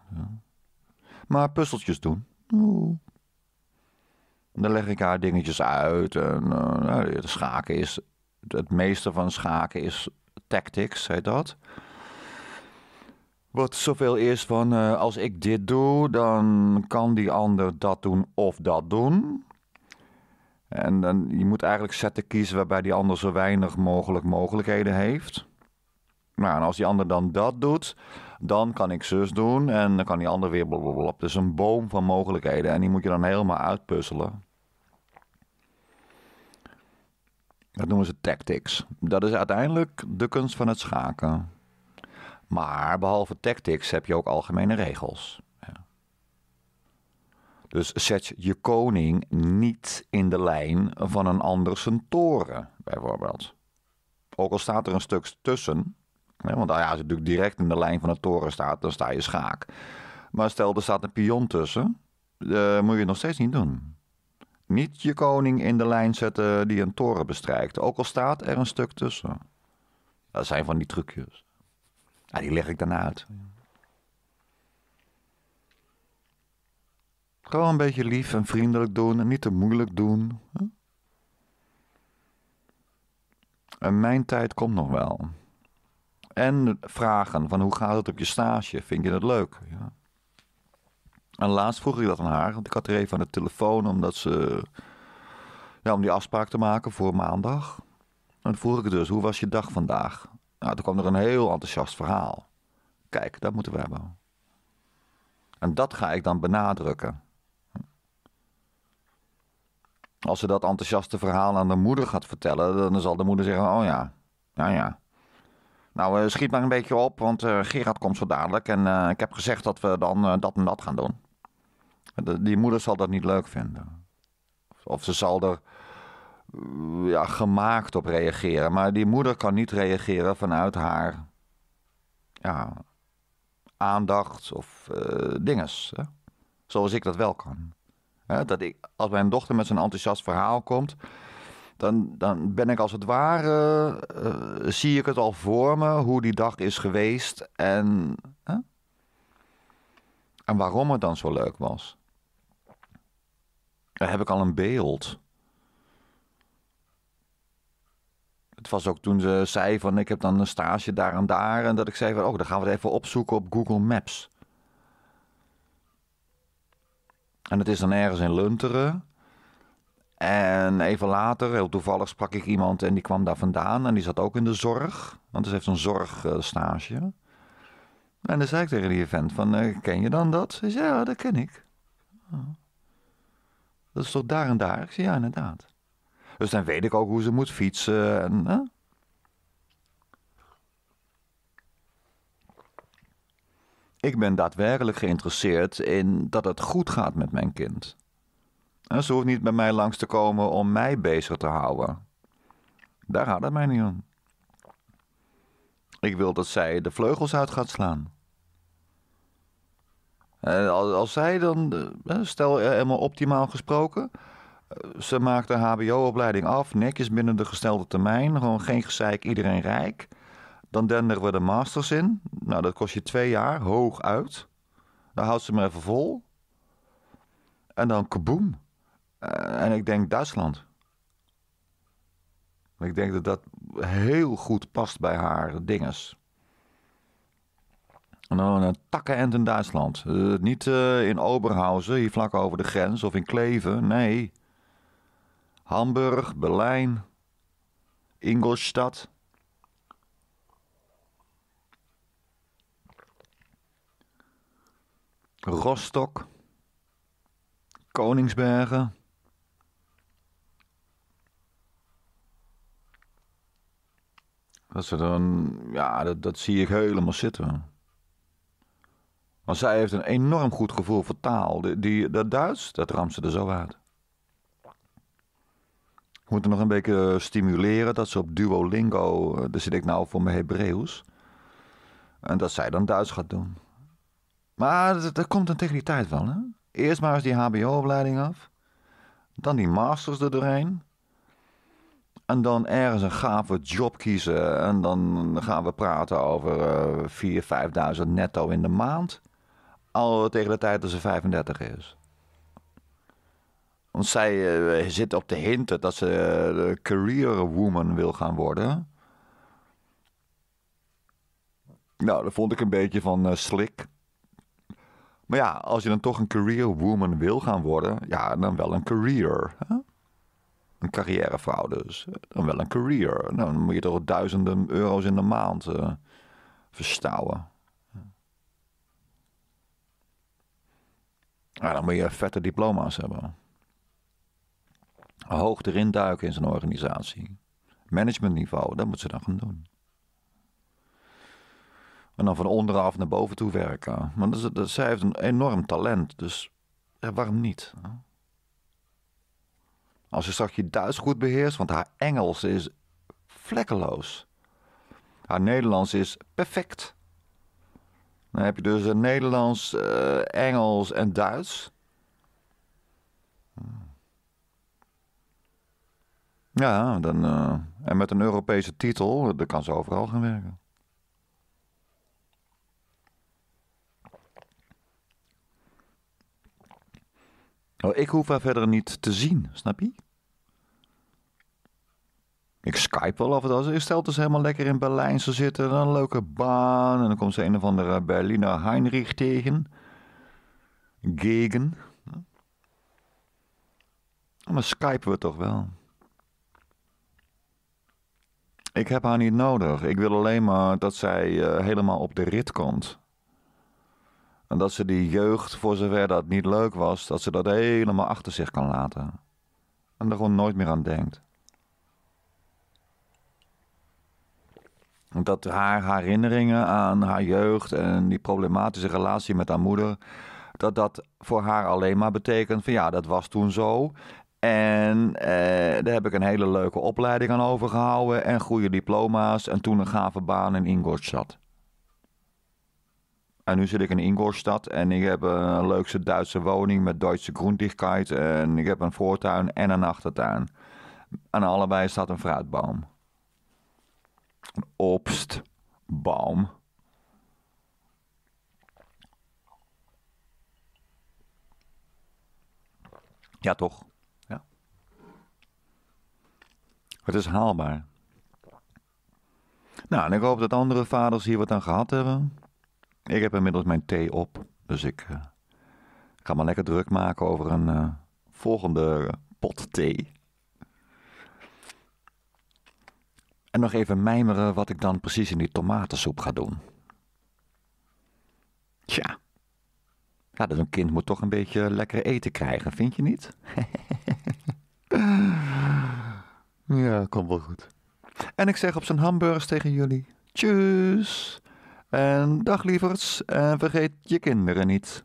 Maar puzzeltjes doen. Oeh. Dan leg ik haar dingetjes uit. En, eh, nou, schaken is. Het meeste van schaken is tactics, zei dat. Wat zoveel is van eh, als ik dit doe, dan kan die ander dat doen of dat doen. En dan, je moet eigenlijk zetten kiezen waarbij die ander zo weinig mogelijk mogelijkheden heeft. Nou, en als die ander dan dat doet, dan kan ik zus doen en dan kan die ander weer blablabla. Dus een boom van mogelijkheden en die moet je dan helemaal uitpuzzelen. Dat noemen ze tactics. Dat is uiteindelijk de kunst van het schaken. Maar behalve tactics heb je ook algemene regels. Dus zet je koning niet in de lijn van een ander zijn toren, bijvoorbeeld. Ook al staat er een stuk tussen, want nou als je natuurlijk direct in de lijn van de toren staat, dan sta je schaak. Maar stel, er staat een pion tussen, uh, moet je het nog steeds niet doen. Niet je koning in de lijn zetten die een toren bestrijkt, ook al staat er een stuk tussen. Dat zijn van die trucjes. die leg ik dan uit. Gewoon een beetje lief en vriendelijk doen en niet te moeilijk doen. En mijn tijd komt nog wel. En vragen van hoe gaat het op je stage? Vind je dat leuk? Ja. En laatst vroeg ik dat aan haar, want ik had er even aan de telefoon omdat ze, ja, om die afspraak te maken voor maandag. En vroeg ik dus, hoe was je dag vandaag? Nou, toen kwam er een heel enthousiast verhaal. Kijk, dat moeten we hebben. En dat ga ik dan benadrukken. Als ze dat enthousiaste verhaal aan de moeder gaat vertellen, dan zal de moeder zeggen: Oh ja, nou ja. Nou, eh, schiet maar een beetje op, want eh, Gerard komt zo dadelijk. En eh, ik heb gezegd dat we dan dat en dat gaan doen. die moeder zal dat niet leuk vinden. Of ze zal er ja, gemaakt op reageren. Maar die moeder kan niet reageren vanuit haar ja, aandacht of uh, dinges. Hè? Zoals ik dat wel kan. Hè? Dat ik, als mijn dochter met zo'n enthousiast verhaal komt, dan, dan ben ik als het ware, eh, eh, zie ik het al voor me, hoe die dag is geweest en, en waarom het dan zo leuk was. Dan heb ik al een beeld. Het was ook toen ze zei van ik heb dan een stage daar en daar en dat ik zei van oh, dan gaan we het even opzoeken op Google Maps. En het is dan ergens in Lunteren. En even later, heel toevallig, sprak ik iemand en die kwam daar vandaan. En die zat ook in de zorg, want ze heeft een zorgstage. En dan zei ik tegen die vent van, eh, ken je dan dat? Ze zei, ja, dat ken ik. Oh. Dat is toch daar en daar? Ik zei, ja, inderdaad. Dus dan weet ik ook hoe ze moet fietsen en... Ik ben daadwerkelijk geïnteresseerd in dat het goed gaat met mijn kind. Ze hoeft niet bij mij langs te komen om mij bezig te houden. Daar gaat het mij niet om. Ik wil dat zij de vleugels uit gaat slaan. als, zij dan, eh, stel eh, helemaal optimaal gesproken, eh, ze maakt een HBO-opleiding af, netjes binnen de gestelde termijn, gewoon geen gezeik, iedereen rijk. Dan denderen we de masters in. Nou, dat kost je twee jaar, hoog uit. Dan houdt ze me even vol. En dan kaboom. Eh, en ik denk Duitsland. Ik denk dat dat heel goed past bij haar dinges. Nou, een eh, takkenend in Duitsland. Eh, niet in Oberhausen, hier vlak over de grens, of in Kleven. Nee. Hamburg, Berlijn, Ingolstadt. Rostock. Koningsbergen. Dat ze dan, ja, dat, dat zie ik helemaal zitten. Want zij heeft een enorm goed gevoel voor taal. Die, die dat Duits, dat ramt ze er zo uit. Ik moet er nog een beetje stimuleren dat ze op Duolingo, eh, daar zit ik nou voor mijn Hebreeuws. En dat zij dan Duits gaat doen. Maar dat, dat komt dan tegen die tijd wel, hè? Eerst maar eens die HBO-opleiding af. Dan die masters er doorheen. En dan ergens een gave job kiezen. En dan gaan we praten over uh, 4.000, 5.000 netto in de maand. Al tegen de tijd dat ze 35 is. Want zij eh, zit op de hinten dat ze uh, career woman wil gaan worden. Nou, dat vond ik een beetje van eh, slik. Maar ja, als je dan toch een career woman wil gaan worden, ja, dan wel een career. Hè? een carrièrevrouw dus. Eh, dan wel een career. Nou, dan moet je toch duizenden euro's in de maand uh, verstouwen. Ja, dan moet je vette diploma's hebben. Hoog erin duiken in zijn organisatie. Managementniveau, dat moet ze dan gaan doen. En dan van onderaf naar boven toe werken. Want dat, zij heeft een enorm talent, dus ja, waarom niet? Als je straks je Duits goed beheerst, want haar Engels is vlekkeloos. Haar Nederlands is perfect. Dan heb je dus een eh, Nederlands, eh, Engels en Duits. Hmm. Ja, dan, eh, en met een Europese titel, dan kan ze overal gaan werken. Oh, ik hoef haar verder niet te zien, snap je? Ik Skype wel af en toe. Stelt dus helemaal lekker in Berlijn. Ze zitten dan een leuke baan. En dan komt ze een of andere Berliner Heinrich tegen. Gegen. Maar Skypen we toch wel? Ik heb haar niet nodig. Ik wil alleen maar dat zij eh, helemaal op de rit komt. En dat ze die jeugd, voor zover dat niet leuk was, dat ze dat helemaal achter zich kan laten. En er gewoon nooit meer aan denkt. dat haar herinneringen aan haar jeugd en die problematische relatie met haar moeder, dat dat voor haar alleen maar betekent van ja, dat was toen zo. En eh, daar heb ik een hele leuke opleiding aan overgehouden en goede diploma's en toen een gave baan in Ingolstadt. En nu zit ik in Ingolstadt en ik heb eh, een leukste Duitse woning met Duitse groentigheid en ik heb een voortuin en een achtertuin. Aan allebei staat een fruitboom. Een Obstbaum. Ja, toch? Ja. Het is haalbaar. Nou, en ik hoop dat andere vaders hier wat aan gehad hebben. Ik heb inmiddels mijn thee op, dus ik eh, ga me lekker druk maken over een eh, volgende pot thee. En nog even mijmeren wat ik dan precies in die tomatensoep ga doen. Tja. Ja, dat dus een kind moet toch een beetje lekker eten krijgen, vind je niet? ja, komt wel goed. En ik zeg op zijn hamburgers tegen jullie: Tjus! En dag lievers. en vergeet je kinderen niet.